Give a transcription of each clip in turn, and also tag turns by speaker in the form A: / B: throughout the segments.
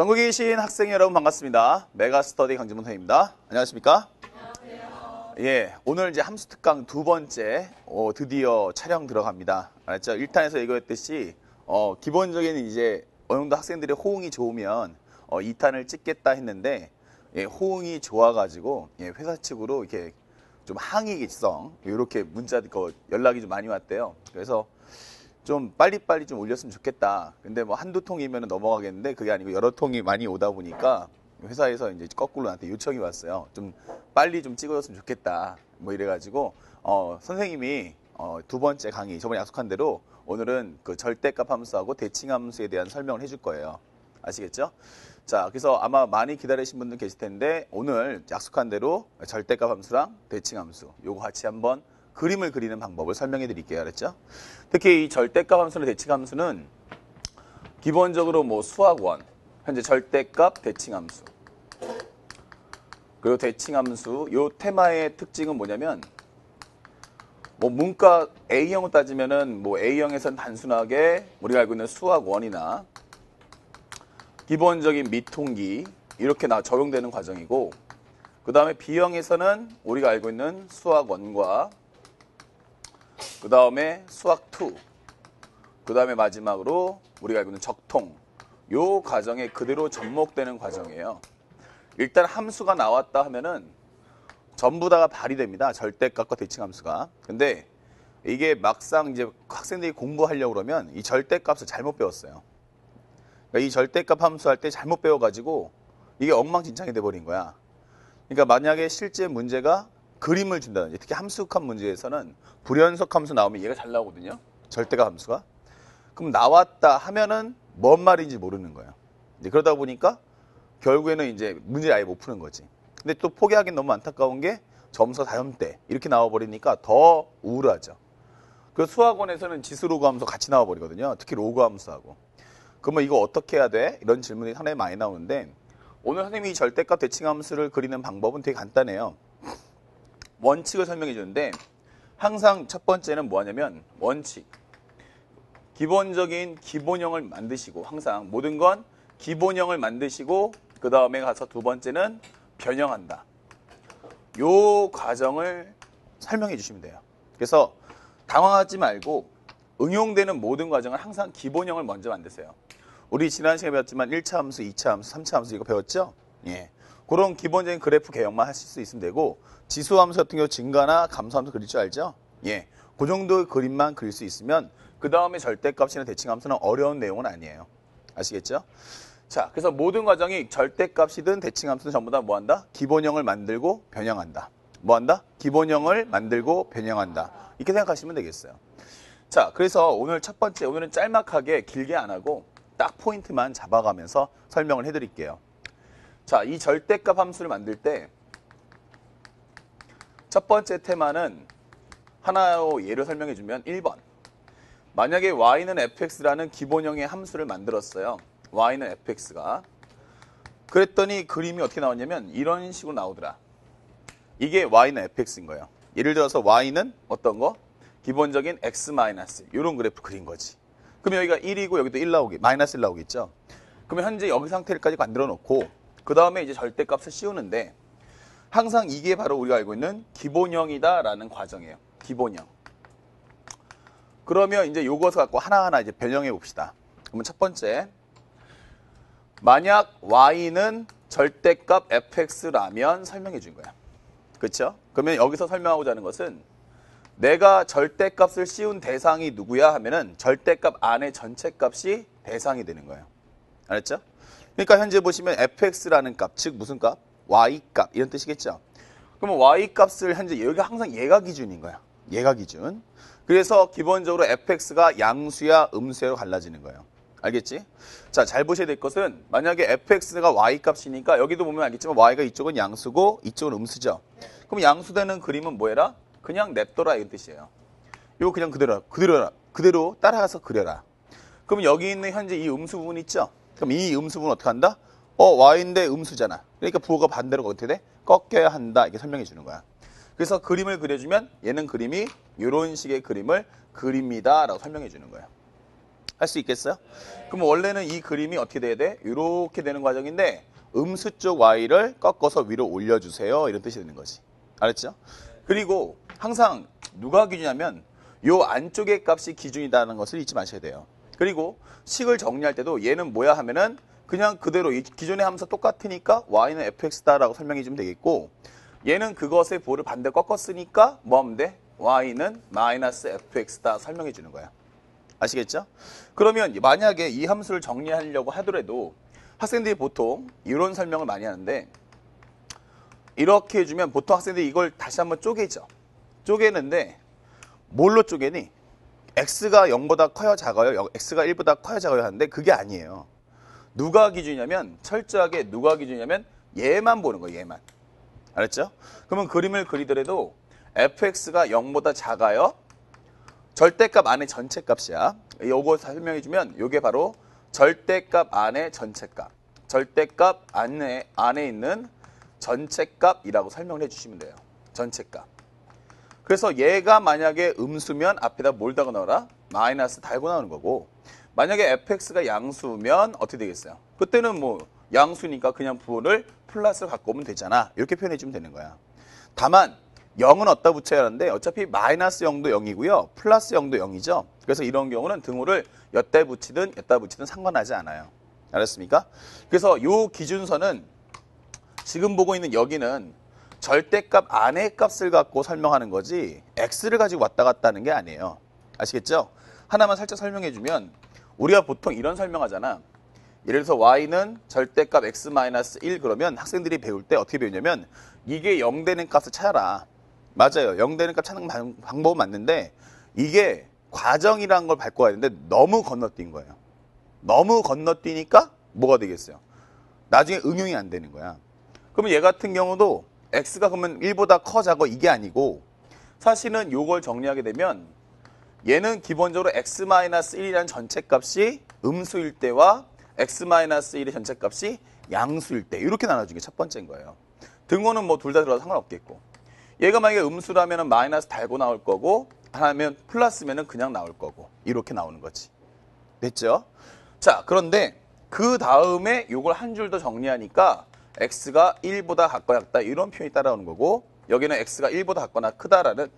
A: 전국에 계신 학생 여러분 반갑습니다. 메가스터디 강지문선입니다 안녕하십니까? 안녕하세요. 예, 오늘 이제 함수 특강 두 번째 어, 드디어 촬영 들어갑니다. 알았죠? 1탄에서 얘기했듯이 어, 기본적인 이제 어느 정도 학생들의 호응이 좋으면 어, 2탄을 찍겠다 했는데 예, 호응이 좋아가지고 예, 회사 측으로 이렇게 좀 항의 기성 이렇게 문자 그 연락이 좀 많이 왔대요. 그래서 좀 빨리빨리 좀 올렸으면 좋겠다. 근데 뭐 한두 통이면 넘어가겠는데 그게 아니고 여러 통이 많이 오다 보니까 회사에서 이제 거꾸로 나한테 요청이 왔어요. 좀 빨리 좀 찍어줬으면 좋겠다. 뭐 이래가지고 어, 선생님이 어, 두 번째 강의 저번에 약속한 대로 오늘은 그 절대값 함수하고 대칭 함수에 대한 설명을 해줄 거예요. 아시겠죠? 자, 그래서 아마 많이 기다리신 분들 계실 텐데 오늘 약속한 대로 절대값 함수랑 대칭 함수 요거 같이 한번 그림을 그리는 방법을 설명해 드릴게요. 알았죠? 특히 이 절대값 함수나 대칭 함수는 기본적으로 뭐 수학원, 현재 절대값 대칭 함수, 그리고 대칭 함수, 요 테마의 특징은 뭐냐면 뭐 문과 A형을 따지면은 뭐 A형에서는 단순하게 우리가 알고 있는 수학원이나 기본적인 미통기 이렇게 나 적용되는 과정이고 그 다음에 B형에서는 우리가 알고 있는 수학원과 그 다음에 수학2, 그 다음에 마지막으로 우리가 알고 있는 적통, 요 과정에 그대로 접목되는 과정이에요. 일단 함수가 나왔다 하면은 전부 다가 발휘됩니다. 절대값과 대칭 함수가. 근데 이게 막상 이제 학생들이 공부하려고 그러면 이 절대값을 잘못 배웠어요. 그러니까 이 절대값 함수할 때 잘못 배워가지고 이게 엉망진창이 돼버린 거야. 그러니까 만약에 실제 문제가 그림을 준다든지 특히 함수역학 문제에서는 불연속 함수 나오면 얘가 잘 나오거든요. 절대가 함수가. 그럼 나왔다 하면은 뭔 말인지 모르는 거예요. 이제 그러다 보니까 결국에는 이제 문제를 아예 못 푸는 거지. 근데 또 포기하기는 너무 안타까운 게 점수 다염대 이렇게 나와버리니까 더 우울하죠. 그 수학원에서는 지수 로그 함수 같이 나와버리거든요. 특히 로그 함수하고. 그러면 이거 어떻게 해야 돼? 이런 질문이 상당히 많이 나오는데 오늘 선생님이 절대값 대칭함수를 그리는 방법은 되게 간단해요. 원칙을 설명해 주는데 항상 첫 번째는 뭐하냐면 원칙. 기본적인 기본형을 만드시고 항상 모든 건 기본형을 만드시고 그 다음에 가서 두 번째는 변형한다. 요 과정을 설명해 주시면 돼요. 그래서 당황하지 말고 응용되는 모든 과정을 항상 기본형을 먼저 만드세요. 우리 지난 시간에 배웠지만 1차 함수, 2차 함수, 3차 함수 이거 배웠죠? 예. 그런 기본적인 그래프 개혁만 하실 수 있으면 되고 지수함수 같은 경우 증가나 감소함수 그릴 줄 알죠? 예, 그정도 그림만 그릴 수 있으면 그 다음에 절대값이나 대칭함수는 어려운 내용은 아니에요. 아시겠죠? 자, 그래서 모든 과정이 절대값이든 대칭함수든 전부 다 뭐한다? 기본형을 만들고 변형한다. 뭐한다? 기본형을 만들고 변형한다. 이렇게 생각하시면 되겠어요. 자, 그래서 오늘 첫 번째, 오늘은 짤막하게 길게 안 하고 딱 포인트만 잡아가면서 설명을 해드릴게요. 자, 이 절대값 함수를 만들 때 첫 번째 테마는 하나로 예를 설명해 주면 1번. 만약에 y는 fx라는 기본형의 함수를 만들었어요. y는 fx가. 그랬더니 그림이 어떻게 나왔냐면 이런 식으로 나오더라. 이게 y는 fx인 거예요. 예를 들어서 y는 어떤 거? 기본적인 x 마이너스 이런 그래프 그린 거지. 그럼 여기가 1이고 여기도 1 나오기, 마이너스 1 나오겠죠. 그러면 현재 여기 상태를까지 만들어 놓고 그 다음에 이제 절대값을 씌우는데 항상 이게 바로 우리가 알고 있는 기본형이다라는 과정이에요. 기본형. 그러면 이제 요것을 갖고 하나하나 이제 변형해 봅시다. 그러면 첫 번째. 만약 y는 절대값 fx라면 설명해 준 거야. 그쵸 그러면 여기서 설명하고자 하는 것은 내가 절대값을 씌운 대상이 누구야 하면은 절대값 안에 전체값이 대상이 되는 거예요. 알았죠? 그러니까 현재 보시면 fx라는 값, 즉 무슨 값? y 값 이런 뜻이겠죠. 그러면 y 값을 현재 여기가 항상 예가 기준인 거야. 예가 기준. 그래서 기본적으로 fx가 양수야 음수야로 갈라지는 거예요. 알겠지? 자, 잘 보셔야 될 것은 만약에 fx가 y 값이니까 여기도 보면 알겠지만 y가 이쪽은 양수고 이쪽은 음수죠. 그럼 양수되는 그림은 뭐해라? 그냥 냅둬라 이런 뜻이에요. 이거 그냥 그대로 그대로 그대로 따라가서 그려라. 그럼 여기 있는 현재 이 음수 부분 있죠? 그럼 이음수분 어떻게 한다? 어, y인데 음수잖아. 그러니까 부호가 반대로 어떻게 돼? 꺾여야 한다. 이렇게 설명해 주는 거야. 그래서 그림을 그려주면 얘는 그림이 이런 식의 그림을 그립니다. 라고 설명해 주는 거야. 할 수 있겠어요? 그럼 원래는 이 그림이 어떻게 돼야 돼? 이렇게 되는 과정인데 음수 쪽 y를 꺾어서 위로 올려주세요. 이런 뜻이 되는 거지. 알았죠? 그리고 항상 누가 기준이냐면 요 안쪽의 값이 기준이라는 것을 잊지 마셔야 돼요. 그리고 식을 정리할 때도 얘는 뭐야 하면은 그냥 그대로 기존의 함수 똑같으니까 y는 fx다라고 설명해 주면 되겠고 얘는 그것의 볼을 반대 꺾었으니까 뭐 하면 돼? y는 마이너스 fx다 설명해 주는 거야. 아시겠죠? 그러면 만약에 이 함수를 정리하려고 하더라도 학생들이 보통 이런 설명을 많이 하는데 이렇게 해주면 보통 학생들이 이걸 다시 한번 쪼개죠. 쪼개는데 뭘로 쪼개니? x가 0보다 커요 작아요 x가 1보다 커요 작아요 하는데 그게 아니에요 누가 기준이냐면 철저하게 누가 기준이냐면 얘만 보는 거예요 얘만 알았죠? 그러면 그림을 그리더라도 fx가 0보다 작아요 절대값 안에 전체값이야 요거 설명해주면 요게 바로 절대값 안에 전체값 절대값 안에, 안에 있는 전체값이라고 설명을 해주시면 돼요 전체값 그래서 얘가 만약에 음수면 앞에다 뭘 달고 나와라? 마이너스 달고 나오는 거고 만약에 fx가 양수면 어떻게 되겠어요? 그때는 뭐 양수니까 그냥 부호를 플러스를 갖고 오면 되잖아. 이렇게 표현해주면 되는 거야. 다만 0은 어디다 붙여야 하는데 어차피 마이너스 0도 0이고요. 플러스 0도 0이죠. 그래서 이런 경우는 등호를 여기 붙이든 여기다 붙이든 상관하지 않아요. 알았습니까? 그래서 요 기준선은 지금 보고 있는 여기는 절대값 안의 값을 갖고 설명하는 거지 x를 가지고 왔다 갔다 하는 게 아니에요. 아시겠죠? 하나만 살짝 설명해 주면 우리가 보통 이런 설명하잖아. 예를 들어서 y는 절대값 x-1 그러면 학생들이 배울 때 어떻게 배우냐면 이게 0 되는 값을 찾아라. 맞아요. 0 되는 값 찾는 방법은 맞는데 이게 과정이라는 걸 밟고 가야 되는데 너무 건너뛴 거예요. 너무 건너뛰니까 뭐가 되겠어요? 나중에 응용이 안 되는 거야. 그러면 얘 같은 경우도 x가 그러면 1보다 커 작어 이게 아니고 사실은 요걸 정리하게 되면 얘는 기본적으로 x-1이라는 전체값이 음수일 때와 x-1의 전체값이 양수일 때 이렇게 나눠준 게첫 번째인 거예요. 등호는 뭐 둘 다 들어가도 상관없겠고 얘가 만약에 음수라면 마이너스 달고 나올 거고 하나면 플러스면 그냥 나올 거고 이렇게 나오는 거지. 됐죠? 자 그런데 그 다음에 이걸 한 줄 더 정리하니까 x가 1보다 같거나 같다 이런 표현이 따라오는 거고 여기는 x가 1보다 같거나 크다라는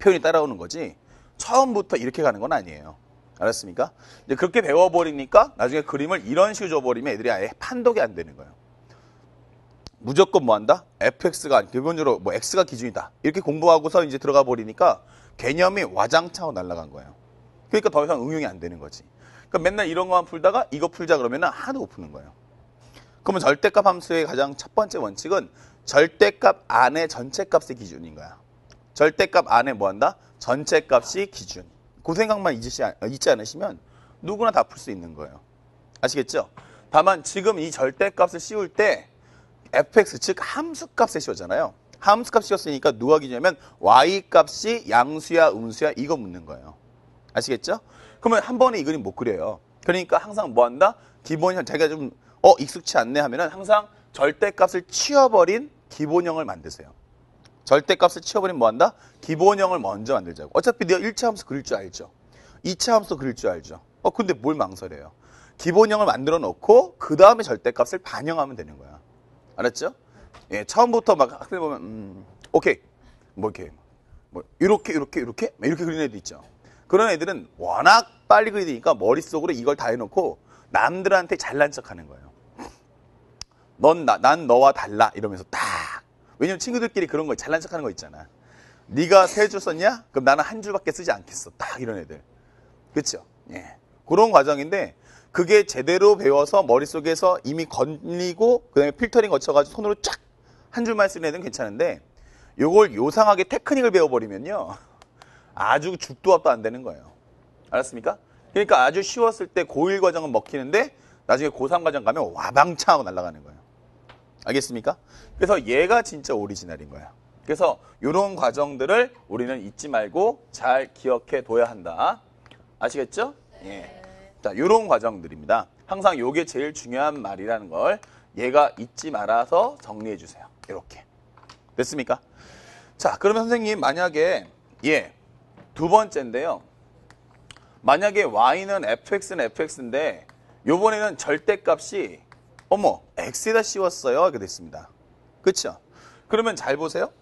A: 표현이 따라오는 거지 처음부터 이렇게 가는 건 아니에요. 알았습니까? 이제 그렇게 배워버리니까 나중에 그림을 이런 식으로 줘버리면 애들이 아예 판독이 안 되는 거예요. 무조건 뭐 한다? fx가 기본적으로 뭐 x가 기준이다. 이렇게 공부하고서 이제 들어가 버리니까 개념이 와장창으로 날아간 거예요. 그러니까 더 이상 응용이 안 되는 거지. 그러니까 맨날 이런 거만 풀다가 이거 풀자 그러면 하나도 못 푸는 거예요. 그러면 절대값 함수의 가장 첫 번째 원칙은 절대값 안에 전체값의 기준인 거야. 절대값 안에 뭐 한다? 전체값이 기준. 그 생각만 잊지, 잊지 않으시면 누구나 다 풀 수 있는 거예요. 아시겠죠? 다만 지금 이 절대값을 씌울 때 fx 즉 함수값에 씌웠잖아요. 함수값 씌웠으니까 누가 기준이냐면 y값이 양수야 음수야 이거 묻는 거예요. 아시겠죠? 그러면 한 번에 이 그림 못 그려요. 그러니까 항상 뭐 한다? 기본이 자기가 좀어 익숙치 않네 하면 항상 절대값을 치워버린 기본형을 만드세요. 절대값을 치워버린 뭐한다? 기본형을 먼저 만들자고. 어차피 네가 1차 함수 그릴 줄 알죠. 2차 함수 그릴 줄 알죠. 어 근데 뭘 망설여요? 기본형을 만들어 놓고 그 다음에 절대값을 반영하면 되는 거야. 알았죠? 예, 처음부터 막 학생 보면 음, 오케이 뭐 이렇게 뭐 이렇게 이렇게 이렇게 이렇게 그리는 애도 있죠. 그런 애들은 워낙 빨리 그리니까 머릿속으로 이걸 다 해놓고 남들한테 잘난 척하는 거예요. 넌, 나, 난 너와 달라. 이러면서 딱. 왜냐면 친구들끼리 그런 거 잘난 척 하는 거 있잖아. 네가 세 줄 썼냐? 그럼 나는 한 줄밖에 쓰지 않겠어. 딱 이런 애들. 그쵸 예. 그런 과정인데 그게 제대로 배워서 머릿속에서 이미 건리고 그다음에 필터링 거쳐 가지고 손으로 쫙 한 줄만 쓰는 애는 괜찮은데 요걸 요상하게 테크닉을 배워 버리면요. 아주 죽도 앞도 안 되는 거예요. 알았습니까? 그러니까 아주 쉬웠을 때 고1 과정은 먹히는데 나중에 고3 과정 가면 와방창 하고 날아가는 거예요. 알겠습니까? 그래서 얘가 진짜 오리지널인 거야. 그래서 이런 과정들을 우리는 잊지 말고 잘 기억해 둬야 한다. 아시겠죠? 예. 자, 이런 과정들입니다. 항상 이게 제일 중요한 말이라는 걸 얘가 잊지 말아서 정리해 주세요. 이렇게. 됐습니까? 자, 그러면 선생님 만약에 예. 두 번째인데요. 만약에 y는 fx는 fx인데 요번에는 절대값이 어머, 엑스에다 씌웠어요. 하게 됐습니다. 그쵸 그러면 잘 보세요.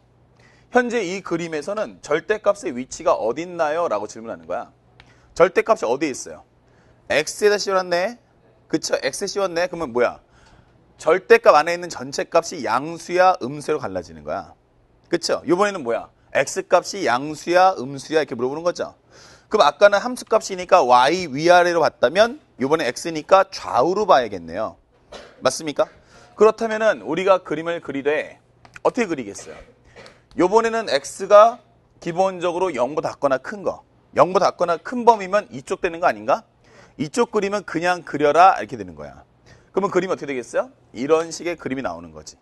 A: 현재 이 그림에서는 절대값의 위치가 어딨나요? 라고 질문하는 거야. 절대값이 어디에 있어요? X에다 씌웠네. 그쵸? X에 씌웠네. 그러면 뭐야? 절대값 안에 있는 전체 값이 양수야 음수로 갈라지는 거야. 그쵸? 이번에는 뭐야? X값이 양수야 음수야 이렇게 물어보는 거죠. 그럼 아까는 함수값이니까 Y 위아래로 봤다면 이번에 X니까 좌우로 봐야겠네요. 맞습니까? 그렇다면 우리가 그림을 그리되 어떻게 그리겠어요? 요번에는 x가 기본적으로 0보다 작거나 큰 거, 0보다 작거나 큰 범위면 이쪽 되는 거 아닌가? 이쪽 그림은 그냥 그려라 이렇게 되는 거야. 그러면 그림이 어떻게 되겠어요? 이런 식의 그림이 나오는 거지.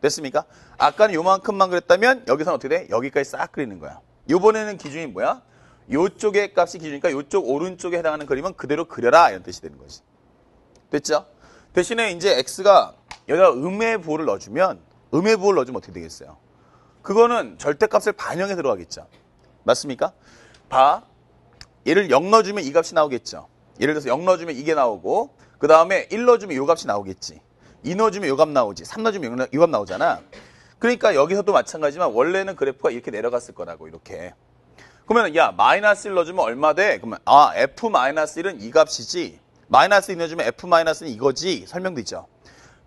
A: 됐습니까? 아까는 요만큼만 그렸다면 여기서는 어떻게 돼? 여기까지 싹 그리는 거야. 요번에는 기준이 뭐야? 요쪽의 값이 기준이니까 요쪽 오른쪽에 해당하는 그림은 그대로 그려라 이런 뜻이 되는 거지. 됐죠? 대신에 이제 x가 여기다 음의 부호를 넣어주면 음의 부호를 넣어주면 어떻게 되겠어요? 그거는 절대값을 반영해 들어가겠죠. 맞습니까? 봐. 얘를 0 넣어주면 이 값이 나오겠죠. 예를 들어서 0 넣어주면 이게 나오고 그 다음에 1 넣어주면 이 값이 나오겠지. 2 넣어주면 이 값 나오지. 3 넣어주면 이 값 나오잖아. 그러니까 여기서도 마찬가지지만 원래는 그래프가 이렇게 내려갔을 거라고 이렇게. 그러면 야 마이너스 1 넣어주면 얼마 돼? 그러면 아 f 마이너스 1은 이 값이지. 마이너스 넣어주면 F-는 이거지 설명도 있죠.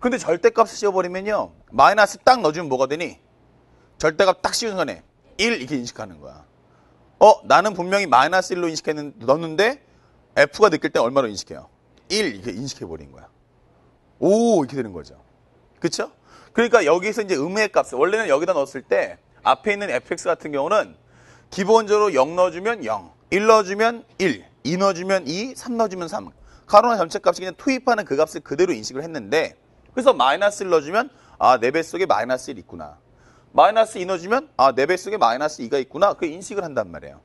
A: 근데 절대값을 씌워버리면요. 마이너스 딱 넣어주면 뭐가 되니? 절대값 딱 씌운 순간에 1 이렇게 인식하는 거야. 어? 나는 분명히 마이너스 1로 인식했는 넣었는데 F가 느낄 때 얼마로 인식해요? 1 이렇게 인식해버린 거야. 오 이렇게 되는 거죠. 그쵸 그러니까 여기서 에 이제 음의 값, 원래는 여기다 넣었을 때 앞에 있는 fx 같은 경우는 기본적으로 0 넣어주면 0, 1 넣어주면 1, 2 넣어주면 2, 3 넣어주면 3. 카로나 전체 값이 그냥 투입하는 그 값을 그대로 인식을 했는데 그래서 마이너스를 넣어주면 아, 내 뱃속에 마이너스 1 있구나. 마이너스 2 넣어주면 아, 내 네 뱃속에 마이너스 2가 있구나. 그 인식을 한단 말이에요.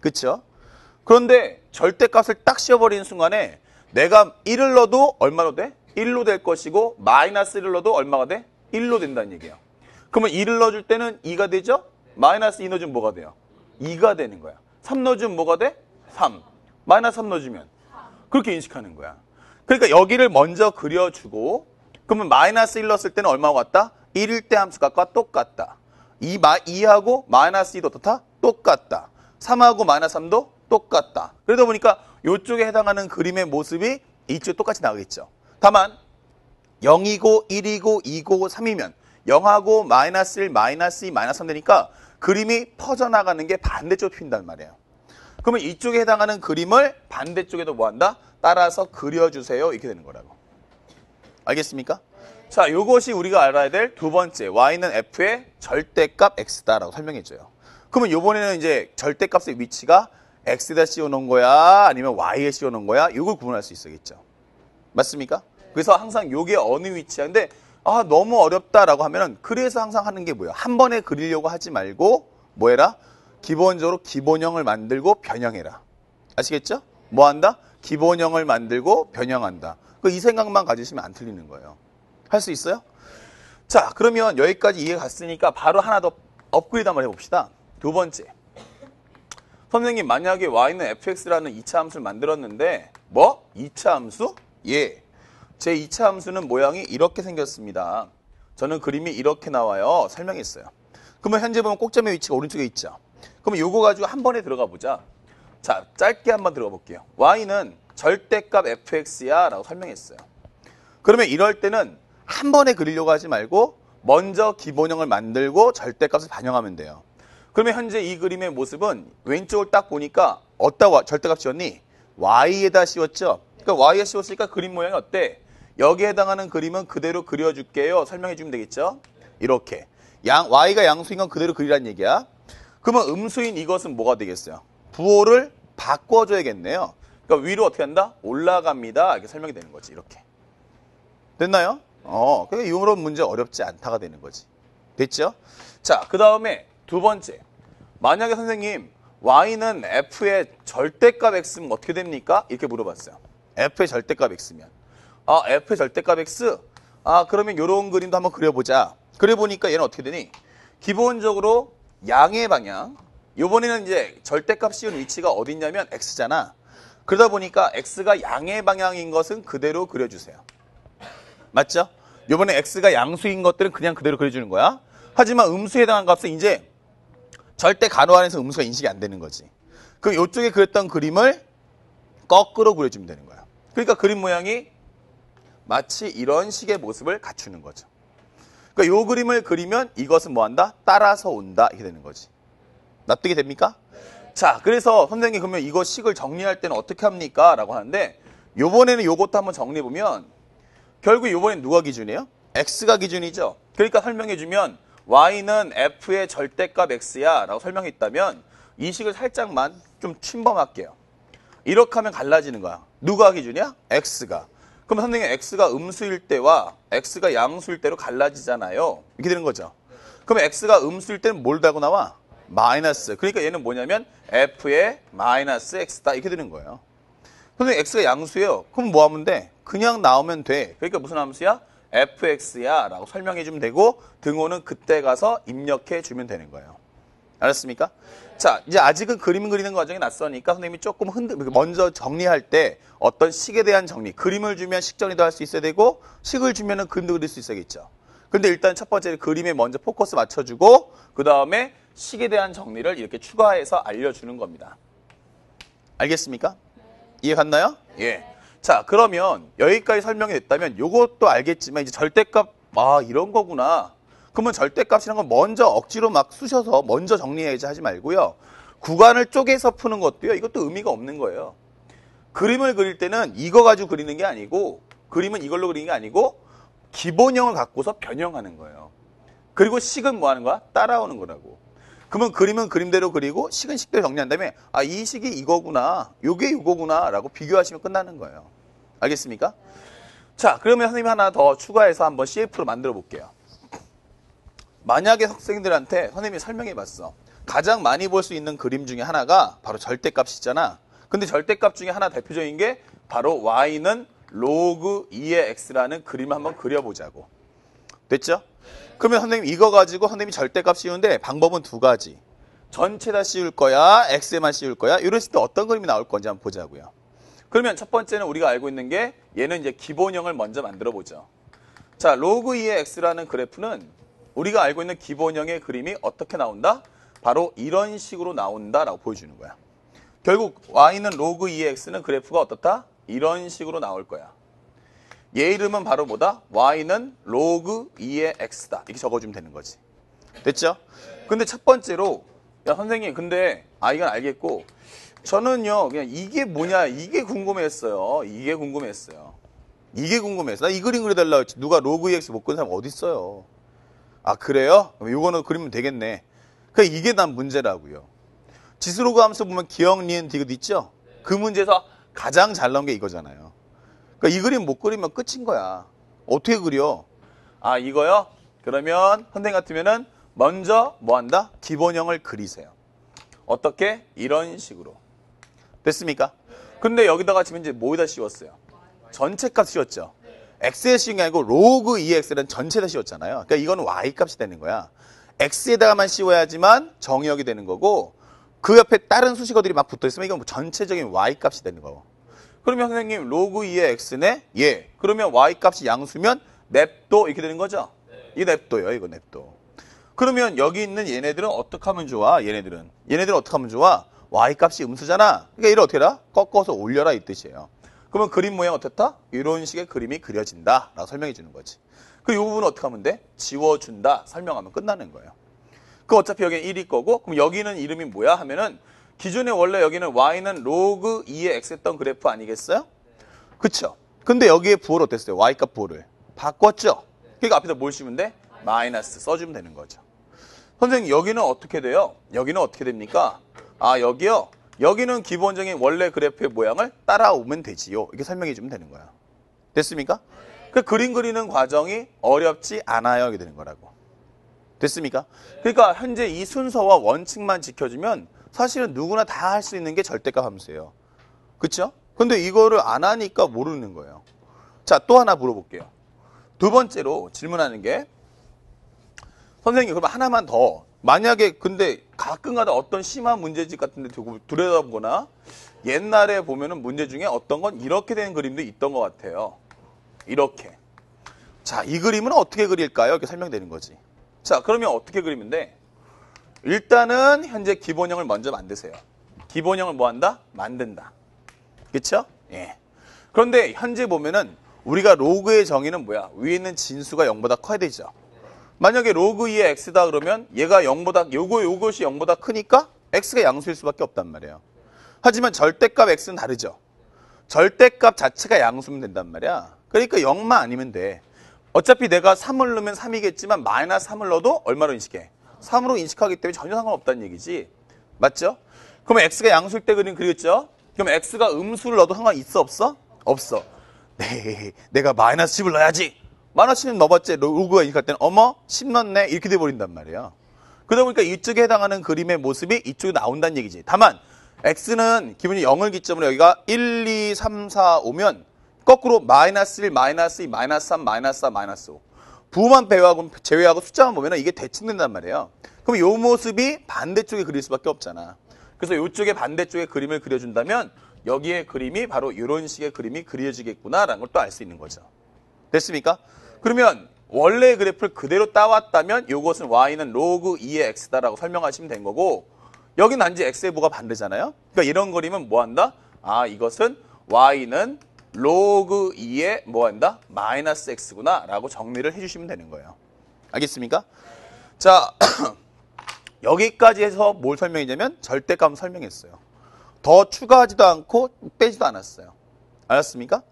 A: 그쵸 그런데 절대값을 딱 씌워버리는 순간에 내가 1을 넣어도 얼마로 돼? 1로 될 것이고 마이너스 1을 넣어도 얼마가 돼? 1로 된다는 얘기예요. 그러면 1을 넣어줄 때는 2가 되죠? 마이너스 2 넣어주면 뭐가 돼요? 2가 되는 거야. 3 넣어주면 뭐가 돼? 3. 마이너스 3 넣어주면 그렇게 인식하는 거야. 그러니까 여기를 먼저 그려주고 그러면 마이너스 1 넣었을 때는 얼마 가 같다? 1일 때 함수값과 똑같다. 2, 2하고 마이너스 2도 어떻다? 똑같다. 3하고 마이너스 3도 똑같다. 그러다 보니까 이쪽에 해당하는 그림의 모습이 이쪽 에 똑같이 나오겠죠. 다만 0이고 1이고 2고 3이면 0하고 마이너스 1, 마이너스 2, 마이너스 3 되니까 그림이 퍼져나가는 게 반대쪽 핀단 말이에요. 그러면 이쪽에 해당하는 그림을 반대쪽에도 뭐 한다? 따라서 그려주세요. 이렇게 되는 거라고. 알겠습니까? 자, 이것이 우리가 알아야 될 두 번째. y는 f의 절대값 x다라고 설명해줘요. 그러면 요번에는 이제 절대값의 위치가 x에다 씌워놓은 거야? 아니면 y에 씌워놓은 거야? 이걸 구분할 수 있겠죠. 맞습니까? 그래서 항상 요게 어느 위치야근데아 너무 어렵다라고 하면은 그래서 항상 하는 게 뭐야? 한 번에 그리려고 하지 말고 뭐해라? 기본적으로 기본형을 만들고 변형해라. 아시겠죠? 뭐 한다? 기본형을 만들고 변형한다. 그 이 생각만 가지시면 안 틀리는 거예요. 할 수 있어요? 자, 그러면 여기까지 이해 갔으니까 바로 하나 더 업그레이드 한번 해봅시다. 두 번째. 선생님, 만약에 y는 fx라는 2차 함수를 만들었는데, 뭐? 2차 함수? 예. 제 2차 함수는 모양이 이렇게 생겼습니다. 저는 그림이 이렇게 나와요. 설명했어요. 그러면 현재 보면 꼭점의 위치가 오른쪽에 있죠. 그럼 이거 가지고 한 번에 들어가 보자. 자, 짧게 한 번 들어가 볼게요. y는 절대값 fx야 라고 설명했어요. 그러면 이럴 때는 한 번에 그리려고 하지 말고 먼저 기본형을 만들고 절대값을 반영하면 돼요. 그러면 현재 이 그림의 모습은 왼쪽을 딱 보니까 어디다 절대값 지웠니? y에다 씌웠죠? 그러니까 y에 씌웠으니까 그림 모양이 어때? 여기에 해당하는 그림은 그대로 그려줄게요. 설명해주면 되겠죠? 이렇게. 양, y가 양수인 건 그대로 그리란 얘기야. 그러면 음수인 이것은 뭐가 되겠어요? 부호를 바꿔줘야겠네요. 그러니까 위로 어떻게 한다? 올라갑니다. 이렇게 설명이 되는 거지. 이렇게. 됐나요? 어, 그러니까 이런 문제 어렵지 않다가 되는 거지. 됐죠? 자, 그 다음에 두 번째. 만약에 선생님, y는 f의 절대값 x면 어떻게 됩니까? 이렇게 물어봤어요. f의 절대값 x면. 아, f의 절대값 x? 아, 그러면 이런 그림도 한번 그려보자. 그려보니까 얘는 어떻게 되니? 기본적으로 양의 방향. 요번에는 이제 절대값 씌운 위치가 어디냐면 x잖아. 그러다 보니까 x가 양의 방향인 것은 그대로 그려주세요. 맞죠? 요번에 x가 양수인 것들은 그냥 그대로 그려주는 거야. 하지만 음수에 해당한 값은 이제 절대 간호 안에서 음수가 인식이 안 되는 거지. 그럼 이쪽에 그렸던 그림을 거꾸로 그려주면 되는 거야. 그러니까 그림 모양이 마치 이런 식의 모습을 갖추는 거죠. 그러니까 이 그림을 그리면 이것은 뭐 한다? 따라서 온다. 이렇게 되는 거지. 납득이 됩니까? 자, 그래서 선생님 그러면 이거 식을 정리할 때는 어떻게 합니까? 라고 하는데 요번에는 요것도 한번 정리해 보면 결국 요번엔 누가 기준이에요? x가 기준이죠. 그러니까 설명해 주면 y는 f의 절대값 x야 라고 설명했다면 이 식을 살짝만 좀 침범할게요. 이렇게 하면 갈라지는 거야. 누가 기준이야? x가. 그럼 선생님 x가 음수일 때와 x가 양수일 때로 갈라지잖아요. 이렇게 되는 거죠. 그럼 x가 음수일 때는 뭘 달고 나와? 마이너스. 그러니까 얘는 뭐냐면 f의 마이너스 x다 이렇게 되는 거예요. 선생님 x가 양수예요. 그럼 뭐 하면 돼? 그냥 나오면 돼. 그러니까 무슨 함수야? fx야 라고 설명해 주면 되고 등호는 그때 가서 입력해 주면 되는 거예요. 알았습니까? 자, 이제 아직은 그림 그리는 과정이 낯서니까 선생님이 조금 흔들, 그 먼저 정리할 때 어떤 식에 대한 정리. 그림을 주면 식정리도 할 수 있어야 되고, 식을 주면은 그림도 그릴 수 있어야겠죠. 근데 일단 첫 번째 그림에 먼저 포커스 맞춰주고, 그 다음에 식에 대한 정리를 이렇게 추가해서 알려주는 겁니다. 알겠습니까? 이해 갔나요? 예. 자, 그러면 여기까지 설명이 됐다면 이것도 알겠지만 이제 절대값, 아, 이런 거구나. 그러면 절대값이라는건 먼저 억지로 막 쑤셔서 먼저 정리해야지 하지 말고요. 구간을 쪼개서 푸는 것도요. 이것도 의미가 없는 거예요. 그림을 그릴 때는 이거 가지고 그리는 게 아니고 그림은 이걸로 그리는 게 아니고 기본형을 갖고서 변형하는 거예요. 그리고 식은 뭐 하는 거야? 따라오는 거라고. 그러면 그림은 그림대로 그리고 식은 식대로 정리한 다음에 아, 이 식이 이거구나. 요게 이거구나. 라고 비교하시면 끝나는 거예요. 알겠습니까? 자, 그러면 선생님 하나 더 추가해서 한번 CF로 만들어 볼게요. 만약에 학생들한테 선생님이 설명해 봤어. 가장 많이 볼 수 있는 그림 중에 하나가 바로 절대값이잖아. 근데 절대값 중에 하나 대표적인 게 바로 y는 로그 2의 x라는 그림을 한번 그려보자고. 됐죠? 그러면 선생님 이거 가지고 선생님이 절대값 씌우는데 방법은 두 가지. 전체 다 씌울 거야? x에만 씌울 거야? 이랬을 때 어떤 그림이 나올 건지 한번 보자고요. 그러면 첫 번째는 우리가 알고 있는 게 얘는 이제 기본형을 먼저 만들어 보죠. 자, 로그 2의 x라는 그래프는 우리가 알고 있는 기본형의 그림이 어떻게 나온다? 바로 이런 식으로 나온다라고 보여주는 거야. 결국 y는 로그 2의 x는 그래프가 어떻다? 이런 식으로 나올 거야. 얘 이름은 바로 뭐다? y는 로그 2의 x다. 이렇게 적어주면 되는 거지. 됐죠? 근데 첫 번째로 야 선생님 근데 아 이건 알겠고 저는요 그냥 이게 뭐냐 이게 궁금했어요. 이게 궁금했어요. 이게 궁금했어. 나 이 그림 그려달라 고 했지. 누가 로그 2x 못 그린 사람 어딨어요 아 그래요? 이거는 그리면 되겠네. 그 이게 난 문제라고요. 지수로 그 함수 보면 기억, 니은, 디귿 있죠? 그 문제에서 가장 잘 나온 게 이거잖아요. 그러니까 이 그림 못 그리면 끝인 거야. 어떻게 그려? 아 이거요? 그러면 선생님 같으면은 먼저 뭐 한다? 기본형을 그리세요. 어떻게? 이런 식으로. 됐습니까? 근데 여기다가 지금 이제 뭐에다 씌웠어요? 전체 값 씌웠죠? x의 씌운 게 아니고 로그 2x는 e 전체다 씌웠잖아요. 그러니까 이건 y 값이 되는 거야. x에다가만 씌워야지만 정의역이 되는 거고 그 옆에 다른 수식어들이 막 붙어 있으면 이건 뭐 전체적인 y 값이 되는 거고. 그러면 선생님 로그 2의 e x네? 예. 그러면 y 값이 양수면 냅도 이렇게 되는 거죠? 네. 이 냅도예요. 이거 냅도. 그러면 여기 있는 얘네들은 어떻게 하면 좋아? 얘네들은. 얘네들은 어떻게 하면 좋아? y 값이 음수잖아. 그러니까 얘를 어떻게 해라? 꺾어서 올려라 이 뜻이에요. 그러면 그림 모양 어떻다? 이런 식의 그림이 그려진다. 라고 설명해 주는 거지. 그 이 부분은 어떻게 하면 돼? 지워준다. 설명하면 끝나는 거예요. 그 어차피 여기 1일 거고, 그럼 여기는 이름이 뭐야? 하면은 기존에 원래 여기는 y는 로그 2의 x 했던 그래프 아니겠어요? 그쵸? 근데 여기에 부호를 어땠어요? y값 부호를. 바꿨죠? 그러니까 앞에다 뭘 쓰면 돼? 마이너스 써주면 되는 거죠. 선생님, 여기는 어떻게 돼요? 여기는 어떻게 됩니까? 아, 여기요? 여기는 기본적인 원래 그래프의 모양을 따라오면 되지요. 이렇게 설명해 주면 되는 거야. 됐습니까? 그 그림 그리는 과정이 어렵지 않아요. 이게 되는 거라고. 됐습니까? 그러니까 현재 이 순서와 원칙만 지켜주면 사실은 누구나 다 할 수 있는 게 절대값 함수예요. 그렇죠? 근데 이거를 안 하니까 모르는 거예요. 자, 또 하나 물어볼게요. 두 번째로 질문하는 게 선생님 그럼 하나만 더 만약에 근데 가끔가다 어떤 심한 문제집 같은 데 두고 들여다보거나 옛날에 보면은 문제 중에 어떤 건 이렇게 된 그림도 있던 것 같아요. 이렇게. 자, 이 그림은 어떻게 그릴까요? 이렇게 설명되는 거지. 자, 그러면 어떻게 그리는데? 일단은 현재 기본형을 먼저 만드세요. 기본형을 뭐 한다? 만든다. 그쵸 예. 그런데 현재 보면은 우리가 로그의 정의는 뭐야? 위에 있는 진수가 0보다 커야 되죠. 만약에 로그 2의 x다 그러면 얘가 0보다 요거 요것이 0보다 크니까 x가 양수일 수밖에 없단 말이에요. 하지만 절대값 x는 다르죠. 절대값 자체가 양수면 된단 말이야. 그러니까 0만 아니면 돼. 어차피 내가 3을 넣으면 3이겠지만 마이너스 3을 넣어도 얼마로 인식해? 3으로 인식하기 때문에 전혀 상관없다는 얘기지. 맞죠? 그럼 x가 양수일 때 그림 그렸죠? 그럼 x가 음수를 넣어도 상관 있어 없어? 없어. 네, 내가 마이너스 10을 넣어야지. 만 원씩 넘었지 로그가 이식할 때는 어머 10넣네 이렇게 돼버린단 말이에요. 그러다 보니까 이쪽에 해당하는 그림의 모습이 이쪽에 나온다는 얘기지. 다만 x는 기분이 0을 기점으로 여기가 1, 2, 3, 4, 5면 거꾸로 마이너스 1, 마이너스 2, 마이너스 3, 마이너스 4, 마이너스 5부만 배우하고 제외하고 숫자만 보면 이게 대칭된단 말이에요. 그럼 이 모습이 반대쪽에 그릴 수밖에 없잖아. 그래서 이쪽에 반대쪽에 그림을 그려준다면 여기에 그림이 바로 이런 식의 그림이 그려지겠구나라는 걸 또 알 수 있는 거죠. 됐습니까? 그러면 원래 그래프를 그대로 따왔다면 이것은 y는 로그 2의 x다라고 설명하시면 된 거고 여기 는단제 x의 부가 반대잖아요. 그러니까 이런 그림은 뭐 한다? 아 이것은 y는 로그 2의 뭐 한다? 마이너스 x구나 라고 정리를 해주시면 되는 거예요. 알겠습니까? 자 여기까지 해서 뭘 설명했냐면 절대감 설명했어요. 더 추가하지도 않고 빼지도 않았어요. 알았습니까?